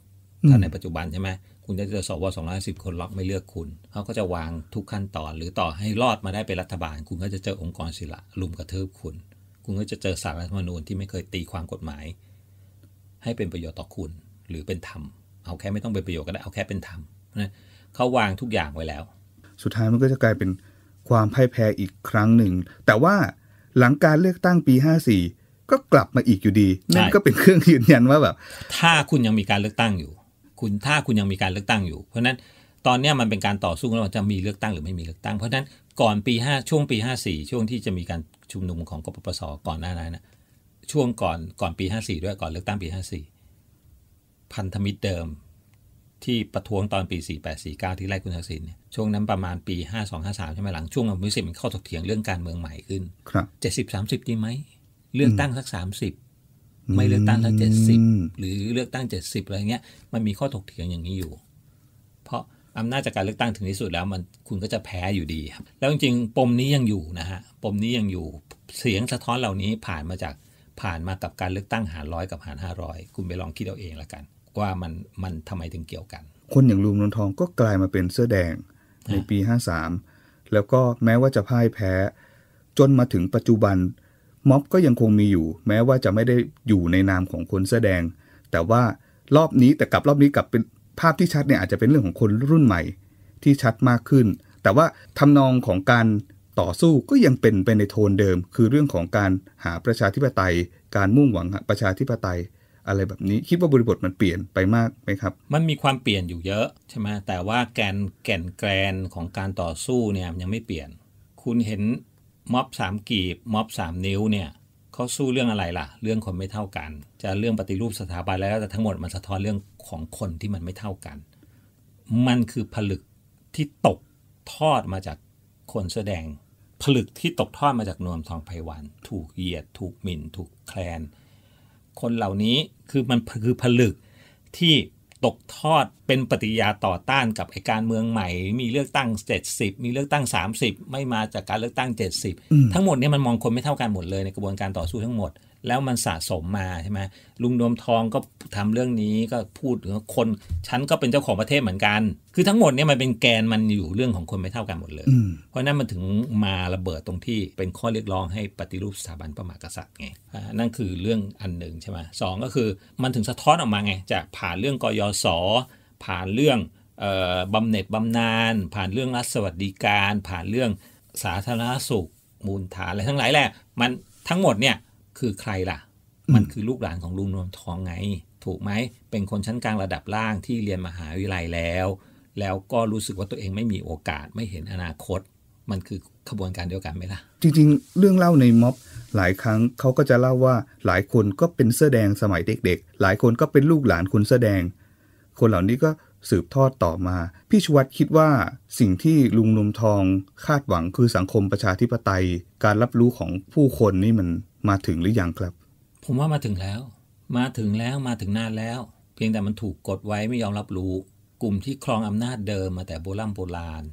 S2: ถ้าในปัจจุบันใช่ไหมคุณจะเจอสวสองร้อยสิบคนล็อกไม่เลือกคุณ เขาก็จะวางทุกขั้นตอน หรือต่อให้รอดมาได้เป็นรัฐบาล คุณก็จะเจอองค์กรศิละ ลุมกระเทิบคุณ คุณก็จะเจอสารรัฐมนูญที่ไม่เคยตีความกฎหมายให้เป็นประโยชน์ต่อคุณหรือเป็นธรรมเอาแค่ไม่ต้องเป็นประโยชน์ก็ได้เอาแค่เป็นธรรมนะเขาวางทุกอย่างไว้แล้ว
S1: สุดท้ายมันก็จะกลายเป็นความพ่ายแพ้อีกครั้งหนึ่ง แต่ว่าหลังการเลือกตั้งปี 54 ก็กลับมาอีกอยู่ดีนั่นก็เป็นเครื่องยืนยันว่าแบบ
S2: ถ้าคุณยังมีการเลือกตั้งอยู่ คุณถ้าคุณยังมีการเลือกตั้งอยู่ เพราะนั้นตอนนี้มันเป็นการต่อสู้ระหว่างจะมีเลือกตั้งหรือไม่มีเลือกตั้ง เพราะนั้นก่อนปี 5 ช่วง ปี 54 ช่วงที่จะมีการชุมนุมของกปปสก่อนหน้านั้นนะช่วงก่อนก่อนปี 54 ด้วยก่อนเลือกตั้งปี54พันธมิตรเดิม ที่ประท้วงตอนปี4849ที่ไล่คุณทักษิณช่วงนั้นประมาณปี5253ใช่ไหมหลังช่วงอมิสิมันเข้าถกเถียงเรื่องการเมืองใหม่ขึ้น ครับ70 30ดีไหมเลือกตั้งสัก 30 ไม่เลือกตั้งสัก70หรือเลือกตั้ง70อะไรเงี้ยมันมีข้อถกเถียงอย่างนี้อยู่ เพราะอำนาจจากการเลือกตั้งถึงที่สุดแล้วมันคุณก็จะแพ้อยู่ดีครับแล้วจริงๆปมนี้ยังอยู่นะฮะปมนี้ยังอยู่ เสียงสะท้อนเหล่านี้ผ่านมาจากผ่านมากับการเลือกตั้งหารร้อยกับหารห้าร้อยคุณไปลองคิดเอาเองละกัน ว่ามันมันทำไมถึงเกี่ยวกัน
S1: คนอย่างลุงนนทองก็กลายมาเป็นเสื้อแดงในปี 53 แล้วก็แม้ว่าจะพ่ายแพ้ จนมาถึงปัจจุบัน ม็อบก็ยังคงมีอยู่ แม้ว่าจะไม่ได้อยู่ในนามของคนเสื้อแดง แต่ว่ารอบนี้แต่กลับรอบนี้กลับเป็นภาพที่ชัดเนี่ยอาจจะเป็นเรื่องของคนรุ่นใหม่ ที่ชัดมากขึ้น แต่ว่าทำนองของการต่อสู้ก็ยังเป็นไปในโทนเดิม คือเรื่องของการหาประชาธิปไตย การมุ่งหวังประชาธิปไตย อะไรแบบนี้คิดว่าบริบทมันเปลี่ยนไปมากไหมครับ
S2: มันมีความเปลี่ยนอยู่เยอะใช่ไหมแต่ว่าแกนแก่นแกลนของการต่อสู้เนี่ยยังไม่เปลี่ยน คุณเห็นม็อบสามกีบม็อบสามนิ้วเนี่ยเขาสู้เรื่องอะไรล่ะเรื่องคนไม่เท่ากัน จะเรื่องปฏิรูปสถาบันแล้วแต่ทั้งหมดมันสะท้อนเรื่องของคนที่มันไม่เท่ากัน มันคือผลึกที่ตกทอดมาจากคนแสดงผลึกที่ตกทอดมาจากนวมทองไพวัน ถูกเหยียด ถูกหมิ่นถูกแคลน คนเหล่านี้คือมันคือผลึกที่ตกทอดเป็นปฏิยาต่อต้านกับไอการเมืองใหม่ มีเลือกตั้ง 70 มีเลือกตั้ง 30 ไม่มาจากการเลือกตั้ง 70 ทั้งหมดนี้มันมองคนไม่เท่ากันหมดเลยในกระบวนการต่อสู้ทั้งหมดแล้วมันสะสมมาใช่ไหมลุงนวมทองก็ทำเรื่องนี้ก็พูดถึงคนฉันก็เป็นเจ้าของประเทศเหมือนกัน คือทั้งหมดเนี่ยมันเป็นแกนมันอยู่เรื่องของคนไม่เท่ากันหมดเลย เพราะนั้นมันถึงมาระเบิดตรงที่เป็นข้อเรียกร้องให้ปฏิรูปสถาบันพระมหากษัตริย์ไงนั่นคือเรื่องอันหนึ่งใช่ไหมสองก็คือมันถึงสะท้อนออกมาไงจากผ่านเรื่องกยศผ่านเรื่องบำเหน็จบำนาญผ่านเรื่องรัฐสวัสดิการ ผ่านเรื่องสาธารณสุข มูลฐานอะไรทั้งหลายแหละมันทั้งหมดเนี่ยคือใครล่ะ มันคือลูกหลานของลุงนวมทองไง ถูกไหมเป็นคนชั้นกลางระดับล่างที่เรียนมหาวิทยาลัยแล้ว แล้วก็รู้สึกว่าตัวเองไม่มีโอกาส ไม่เห็นอนาคต มันคือขบวนการเดียวกันไหมล่ะ
S1: จริงๆ เรื่องเล่าในม็อบหลายครั้งเขาก็จะเล่าว่าหลายคนก็เป็นเสื้อแดงสมัยเด็กๆ หลายคนก็เป็นลูกหลานคนเสื้อแดง คนเหล่านี้ก็สืบทอดต่อมา พี่ชวัตคิดว่าสิ่งที่ลุงนมทองคาดหวังคือสังคมประชาธิปไตย การรับรู้ของผู้คนนี่มันมาถึงหรือยังครับ
S2: ผมว่ามาถึงแล้ว มาถึงแล้ว มาถึงนานแล้ว เพียงแต่มันถูกกดไว้ไม่ยอมรับรู้ กลุ่มที่ครองอำนาจเดิมมาแต่โบราณโบราณ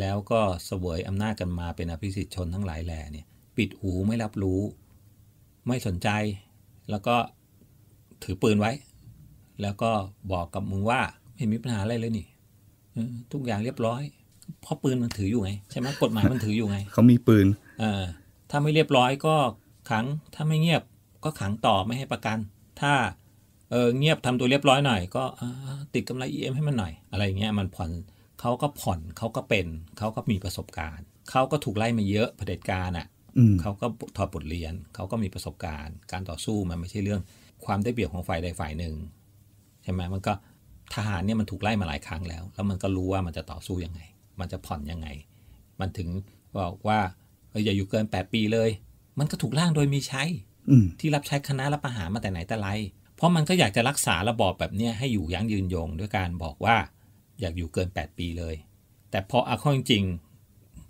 S2: แล้วก็เสวยอำนาจกันมาเป็นอภิสิทธิชนทั้งหลายแหล่เนี่ย ปิดหูไม่รับรู้ ไม่สนใจ แล้วก็ถือปืนไว้ แล้วก็บอกกับมึงว่าไม่มีปัญหาอะไรเลยนี่ทุกอย่างเรียบร้อยเพราะปืนมันถืออยู่ไง ใช่ไหมกฎหมายมันถืออยู่ไงเขามีปืนอถ้าไม่เรียบร้อยก็ขังถ้าไม่เงียบก็ขังต่อไม่ให้ประกัน ถ้าเเงียบทำตัวเรียบร้อยหน่อยก็ติดกำไร EM ให้มันหน่อย อะไรเงี้ยมันผ่อนเขาก็ผ่อนเขาก็เป็นเขาก็มีประสบการณ์ เขาก็ถูกไล่มาเยอะเผด็จการอ่ะเขาก็ถอดบทเรียนเขาก็มีประสบการณ์ การต่อสู้มันไม่ใช่เรื่องความได้เปรียบของฝ่ายใดฝ่ายหนึ่งใช่ไหมมันก็ทหารเนี่ยมันถูกไล่มาหลายครั้งแล้ว แล้วมันก็รู้ว่ามันจะต่อสู้ยังไง มันจะผ่อนยังไง มันถึงบอกว่าออย่าอยู่เกิน 8 ปีเลยมันก็ถูกร่างโดยมีชัยที่รับใช้คณะรับประหารมาแต่ไหนแต่ไร เพราะมันก็อยากจะรักษาระบอบแบบนี้ให้อยู่ยั่งยืนยง ด้วยการบอกว่า อยากอยู่เกิน 8 ปีเลย แต่พอเอาข้อจริง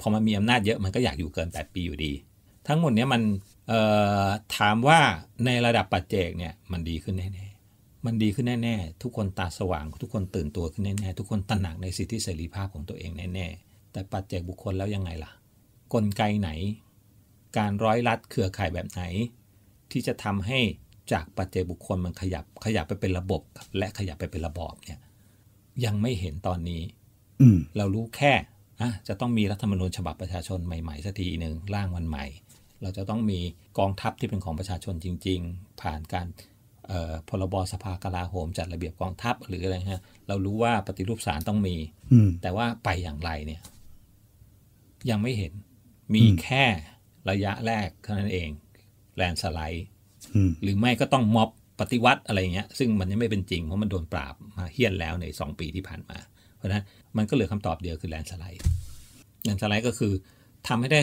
S2: พอมันมีอำนาจเยอะมันก็อยากอยู่เกิน 8 ปีอยู่ดี ทั้งหมดเนี้ยมันถามว่าในระดับปัจเจกเนี่ยมันดีขึ้นแน่ๆ มันดีขึ้นแน่ๆ ทุกคนตาสว่าง ทุกคนตื่นตัวขึ้นแน่ๆ ทุกคนตระหนักในสิทธิเสรีภาพของตัวเองแน่ๆ แต่ปัจเจกบุคคลแล้วยังไงล่ะ กลไกไหนการร้อยรัดเครือข่ายแบบไหน ที่จะทำให้จากปัจเจกบุคคลมันขยับขยับไปเป็นระบบ และขยับไปเป็นระบอบเนี่ย ยังไม่เห็นตอนนี้ อืเรารู้แค่อะจะต้องมีรัฐธรรมนูญฉบับประชาชนใหม่ ๆสักทีหนึ่งร่างวันใหม่ เราจะต้องมีกองทัพที่เป็นของประชาชนจริงๆผ่านการพรบสภากลาโหมจัดระเบียบกองทัพหรืออะไรฮะเรารู้ว่าปฏิรูปศาลต้องมีแต่ว่าไปอย่างไรเนี่ย ยังไม่เห็นมีแค่ระยะแรกเท่านั้นเองแลนสไลด์หรือไม่ก็ต้องม็อบปฏิวัติอะไรเงี้ยซึ่งมันยังไม่เป็นจริง เพราะมันโดนปราบมาเฮี้ยนแล้วใน 2 ปีที่ผ่านมา เพราะนั้นมันก็เหลือคำตอบเดียวคือแลนสไลด์แลนสไลด์ก็คือทำให้ได้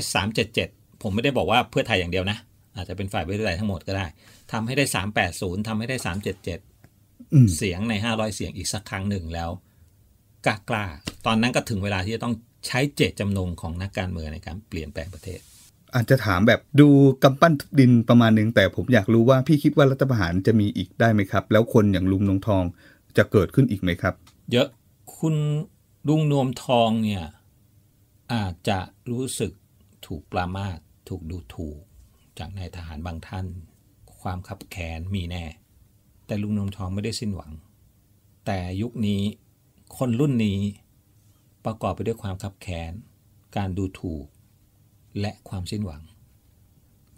S2: 377 ผมไม่ได้บอกว่าเพื่อไทยอย่างเดียวนะ อาจจะเป็นฝ่ายเพื่อไทยทั้งหมดก็ได้ ทำให้ได้380ทำให้ได้377เสียงใน500เสียงอีกสักครั้งหนึ่งแล้วกล้ากล้าตอนนั้นก็ถึงเวลาที่จะต้องใช้เจตจำนงของนักการเมืองในการเปลี่ยนแปลงประเทศ
S1: อาจจะถามแบบดู กำปั้นทุบดินประมาณ นึง แต่ผมอยากรู้ว่าพี่คิดว่ารัฐประหารจะมีอีกได้ไหมครับ แล้วคนอย่างลุงนงทองจะเกิดขึ้นอีกไหมครับ
S2: เยอะคุณลุงนวม ทอง เนี่ย อาจจะรู้สึกถูก ปรามาทถูก ดูถูก จากนายทหารบางท่าน ความขับแขนมีแน่ แต่ลุงนวมทองไม่ได้สิ้นหวัง แต่ยุคนี้คนรุ่นนี้ประกอบไปด้วยความขับแขน การดูถูกและความสิ้นหวัง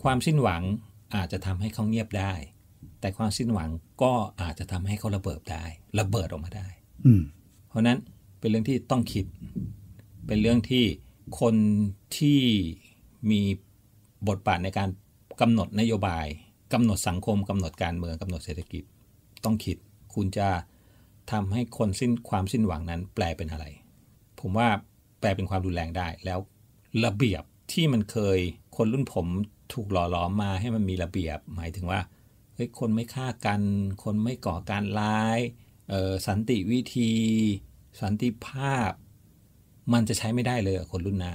S2: ความสิ้นหวังอาจจะทำให้เขาเงียบได้ แต่ความสิ้นหวังก็อาจจะทำให้เขาระเบิดได้ ระเบิดออกมาได้ อืเพราะนั้นเป็นเรื่องที่ต้องคิด เป็นเรื่องที่คนที่มีบทบาทในการกำหนดนโยบาย กำหนดสังคม กำหนดการเมืองกำหนดเศรษฐกิจ ต้องคิด คุณจะทำให้คนสิ้นความสิ้นหวังนั้นแปลเป็นอะไร ผมว่าแปลเป็นความรุนแรงได้ แล้วระเบียบที่มันเคยคนรุ่นผมถูกหล่อหลอมมา ให้มันมีระเบียบหมายถึงว่าเฮ้ยคนไม่ฆ่ากัน คนไม่ก่อการร้ายสันติวิธี สันติภาพมันจะใช้ไม่ได้เลยคนรุ่นหน้า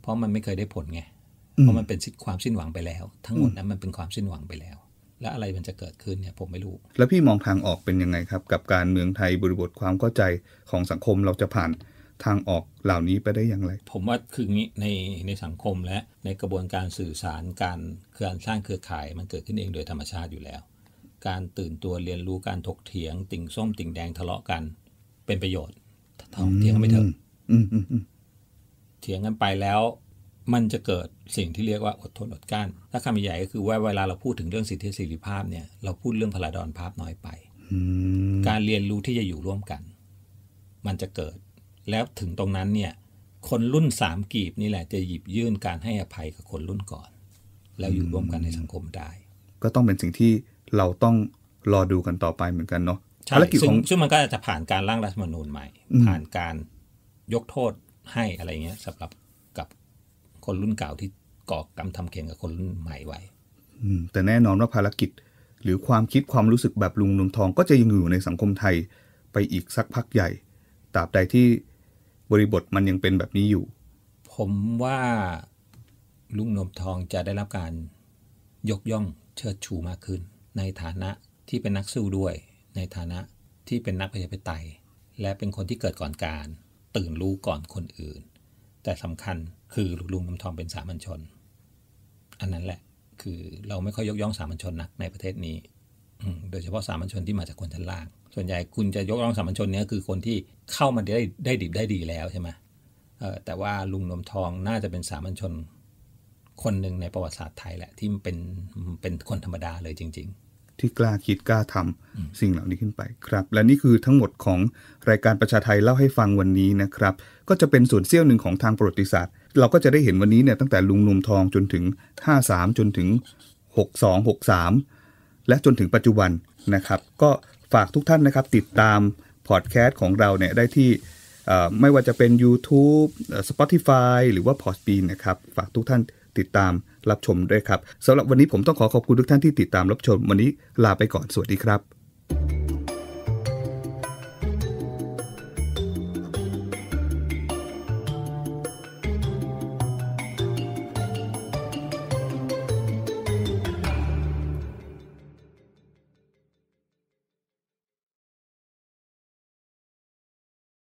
S2: เพราะมันไม่เคยได้ผลไงเพราะมันเป็นความสิ้นหวังไปแล้ว ทั้งหมดนั้นมันเป็นความสิ้นหวังไปแล้ว และอะไรมันจะเกิดขึ้นเนี่ยผมไม่รู้
S1: แล้วพี่มองทางออกเป็นยังไงครับ กับการเมืองไทยบริบทความเข้าใจของสังคมเราจะผ่านทางออกเหล่านี้ไปได้อย่าง
S2: ไร ผมว่าคืองี้ในในสังคมและในกระบวนการสื่อสารการ่อนสร้างเครือข่าย มันเกิดขึ้นเองโดยธรรมชาติอยู่แล้ว การตื่นตัวเรียนรู้การถกเถียง ติ่งส้มติ่งแดงทะเลาะกันเป็นประโยชน์ถกเถียงกันไม่เถอะเถียงกันไปแล้ว มันจะเกิดสิ่งที่เรียกว่าอดทนอดกั้นถ้าคำใหญ่ก็คือว่าเวลาเราพูดถึงเรื่องสิทธิเสรีภาพเนี่ยเราพูดเรื่องพลาดอนภาพน้อยไปการเรียนรู้ที่จะอยู่ร่วมกัน มันจะเกิดแล้วถึงตรงนั้นเนี่ย คนรุ่นสามกีบนี่แหละจะหยิบยื่นการให้อภัยกับคนรุ่นก่อน แล้วอยู่ร่วมกันในสังคมได้
S1: ก็ต้องเป็นสิ่งที่เราต้องรอดูกันต่อไปเหมือนกันเนาะภารกิจของซึ
S2: ่งมันก็จะผ่านการร่างรัฐมนูญใหม่ ผ่านการยกโทษให้อะไรเงี้ยสำหรับกับคนรุ่นเก่าที่ก่อกรรมทำเข่งกับคนรุ่นใหม่ไว้
S1: แต่แน่นอนว่าภารกิจหรือความคิดความรู้สึกแบบลุงลุงทอง ก็จะยังอยู่ในสังคมไทยไปอีกสักพักใหญ่ตราบใดที่บริบทมันยังเป็นแบบนี้อยู่
S2: ผมว่าลุงนมทองจะได้รับการยกย่องเชิดชูมากขึ้น ในฐานะที่เป็นนักสู้ด้วยในฐานะที่เป็นนักประชาธิปไตยและเป็นคนที่เกิดก่อนการตื่นรู้ก่อนคนอื่น แต่สำคัญคือลุงนมทองเป็นสามัญชน อันนั้นแหละคือเราไม่ค่อยยกย่องสามัญชนนักในประเทศนี้โดยเฉพาะสามัญชนที่มาจากคนชั้นล่าง ส่วนใหญ่คุณจะยกย่องสามัญชนนี้คือคนที่เข้ามาได้ได้ดิบได้ดีแล้วใช่ไหมแต่ว่าลุงนมทองน่าจะเป็นสามัญชนคนหนึ่งในประวัติศาสตร์ไทยแหละที่เป็นเป็นคนธรรมดาเลยจริง
S1: ๆ ที่กล้าคิดกล้าทำสิ่งเหล่านี้ขึ้นไปครับ และนี่คือทั้งหมดของรายการประชาไทย เล่าให้ฟังวันนี้นะครับ ก็จะเป็นส่วนเสี้ยวหนึ่งของทางประวัติศาสตร์เราก็จะได้เห็นวันนี้เนี่ยตั้งแต่ลุงนมทองจนถึง53จนถึง62 63และจนถึงปัจจุบันนะครับ ก็ฝากทุกท่านนะครับติดตามพอดแคสต์ของเราเนี่ยได้ที่ไม่ว่าจะเป็น YouTube Spotify หรือว่า p o d b e a n นะครับ ฝากทุกท่านติดตามรับชมด้วยครับสำหรับวันนี้ผมต้องขอขอบคุณทุกท่านที่ติดตามรับชมวันนี้ลาไปก่อน สวัสดีครับ